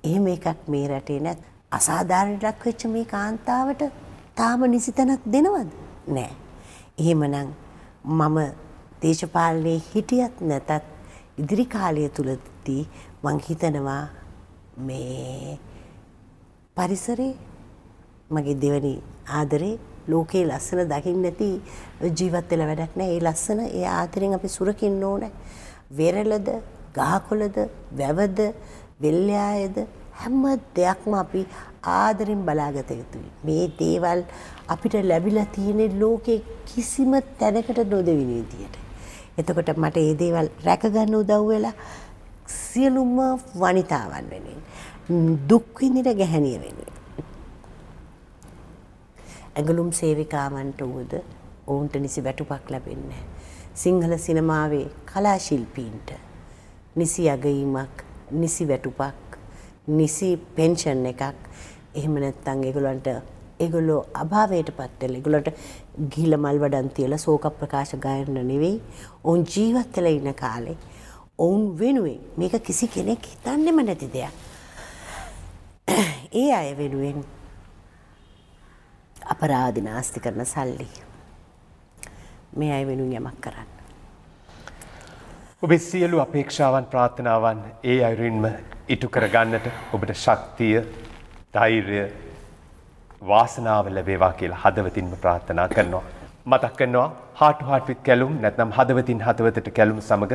එහෙම එකක් මේ රටේ නැත් අසාධාරණයක් වෙච්ච මේ කාන්තාවට තාම නිසි තැනක් දෙනවද? නෑ. එහෙමනම් මම දේශපාලනයේ හිටියත් නැතත් ඉදිරි කාලය තුළදී මං හිතනවා මේ පරිසරේ මගේ දෙවනි ආදරේ ලෝකයේ ලස්සන දකින්න නැති ජීවත් වෙලා වැඩක් නැහැ. ඒ ලස්සන ඒ ආදරෙන් අපි සුරකින්න ඕනේ. වෙරළද, ගහකොළද, වැවද, වෙල්යායද හැම දෙයක්ම අපි ආදරෙන් බලාගත යුතුයි. මේ දේවල් අපිට ලැබිලා තියෙන ලෝකෙ කිසිම තැනකට නොදවිනීතියට. එතකොට මට ඒ දේවල් රැකගන්න උදව් වෙලා සියලුම වනිතාවන් වෙනින්. දුක්විඳිට ගැහැනිය වෙන. ඇගලුම් සේවිකාවන්ට වුවද ඔවුන්ට නිසි වැටුපක් ලැබෙන්න. සිංහල සිනමාවේ කලාශිල්පීන්ට නිසි අගීමක් නිසි වැටුපක් නිසි පෙන්ෂන් එකක් එහෙම නැත්තං ඒගොලන්ට ඒගොල්ලෝ අභාවයට පත් වෙලා ඒගොල්ලන්ට ගිහිල මල් වඩන් තියලා ශෝක ප්‍රකාශ ගායන්න නෙවෙයි ඔවුන් ජීවත් වෙලා ඉන්න කාලේ ඔවුන් වෙනුවෙන් මේක කිසි කෙනෙක් හිතන්නෙම නැති දෙයක්. ඒ අය වෙනුවෙන් අපරාධ නාස්ති කරන සල්ලි මේ අය වෙනුවෙන් යමක් කරන්න. ඔබේ සියලු අපේක්ෂාවන් ප්‍රාර්ථනාවන් ඒ අයුරින්ම ඉටු කරගන්නට ඔබට ශක්තිය ධෛර්යය වාසනාව ලැබේවා කියලා හදවතින්ම ප්‍රාර්ථනා කරනවා. මතක් කරනවා හාට් හාට් විත් කැලුම් නැත්නම් හදවතින් හදවතට කැලුම් සමග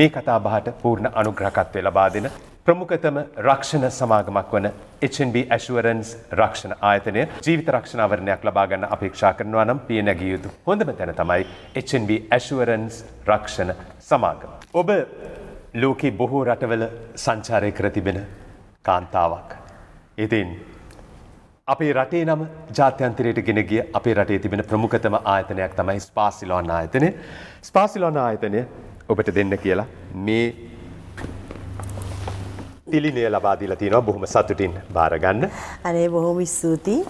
මේ කතා බහට පූර්ණ අනුග්‍රහකත්වය ලබා දෙන ප්‍රමුඛතම රක්ෂණ සමාගමක් වන HNB Assurance රක්ෂණ ආයතනය ජීවිත රක්ෂණ ආවරණයක් ලබා ගන්න අපේක්ෂා කරනවා නම් පිය නැගිය යුතු හොඳම තැන තමයි HNB Assurance රක්ෂණ සමාගම. ඔබ ලෝකේ බොහෝ රටවල සංචාරය කර තිබෙන කාන්තාවක්. ඉතින් අපේ රටේ නම ජාත්‍යන්තරයට ගෙන ගිය අපේ රටේ තිබෙන ප්‍රමුඛතම ආයතනයක් තමයි ස්පාසිලෝන් ආයතනය. ස්පාසිලෝන් ආයතනය ඔබට දෙන්න කියලා මේ තිලිනය ලබා දීලා තියෙනවා බොහොම සතුටින් බාර ගන්න. අනේ බොහොම ස්තුතියි.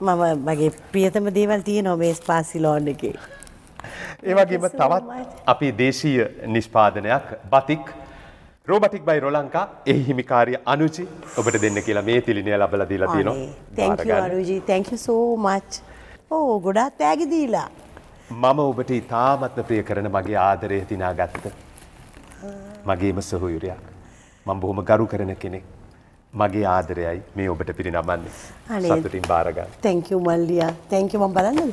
මම මගේ ප්‍රියතම දේවල් තියෙනවා මේ ස්පාසිලෝන් එකේ. ඒ වගේම තවත් අපේ දේශීය නිෂ්පාදනයක් බතික් රෝබටික් බයි රොලංකා ඒ හිමිකාරිය අනුචි ඔබට දෙන්න කියලා මේ තිලිනය ලබල දීලා තියෙනවා අරුජී තැංක සෝ මච් ඕ ගොඩාත් තෑගි දීලා මම ඔබට ඉතාමත්ම ප්‍රිය කරන මගේ ආදරය තිනා ගත්ත මගේම සොහුයුරයක් මං බොහොම ගරු කරන කෙනෙක් මගේ ආදරයයි මේ ඔබට පිරිනමන්නේ සතුටින් බාරග තැංක මල්ලිය තැංක ම බලන්න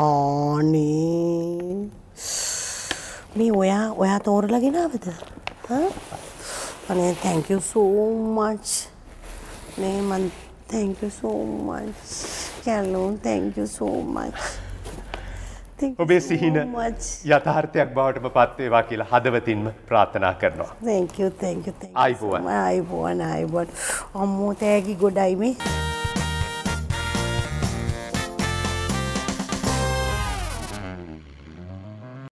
ආනේ මේ ඔයා ඔයා තෝරලා ගෙනාවද? 嗯。Huh? අනේ තැංක සෝමච් මේ මන් තැංක සෝමච් කැල්ලෝන් තැංක සෝමච් ඔබේ සිහින යථාර්ථයක් බවටම පත්වේවා කියලා හදවතින්ම ප්‍රාථනා කරනවා. තැංකෝ තැංක අයිබුවන් අයිබුවන් අයිබුවන් අම්මෝ තෑකි ගොඩයිමේ.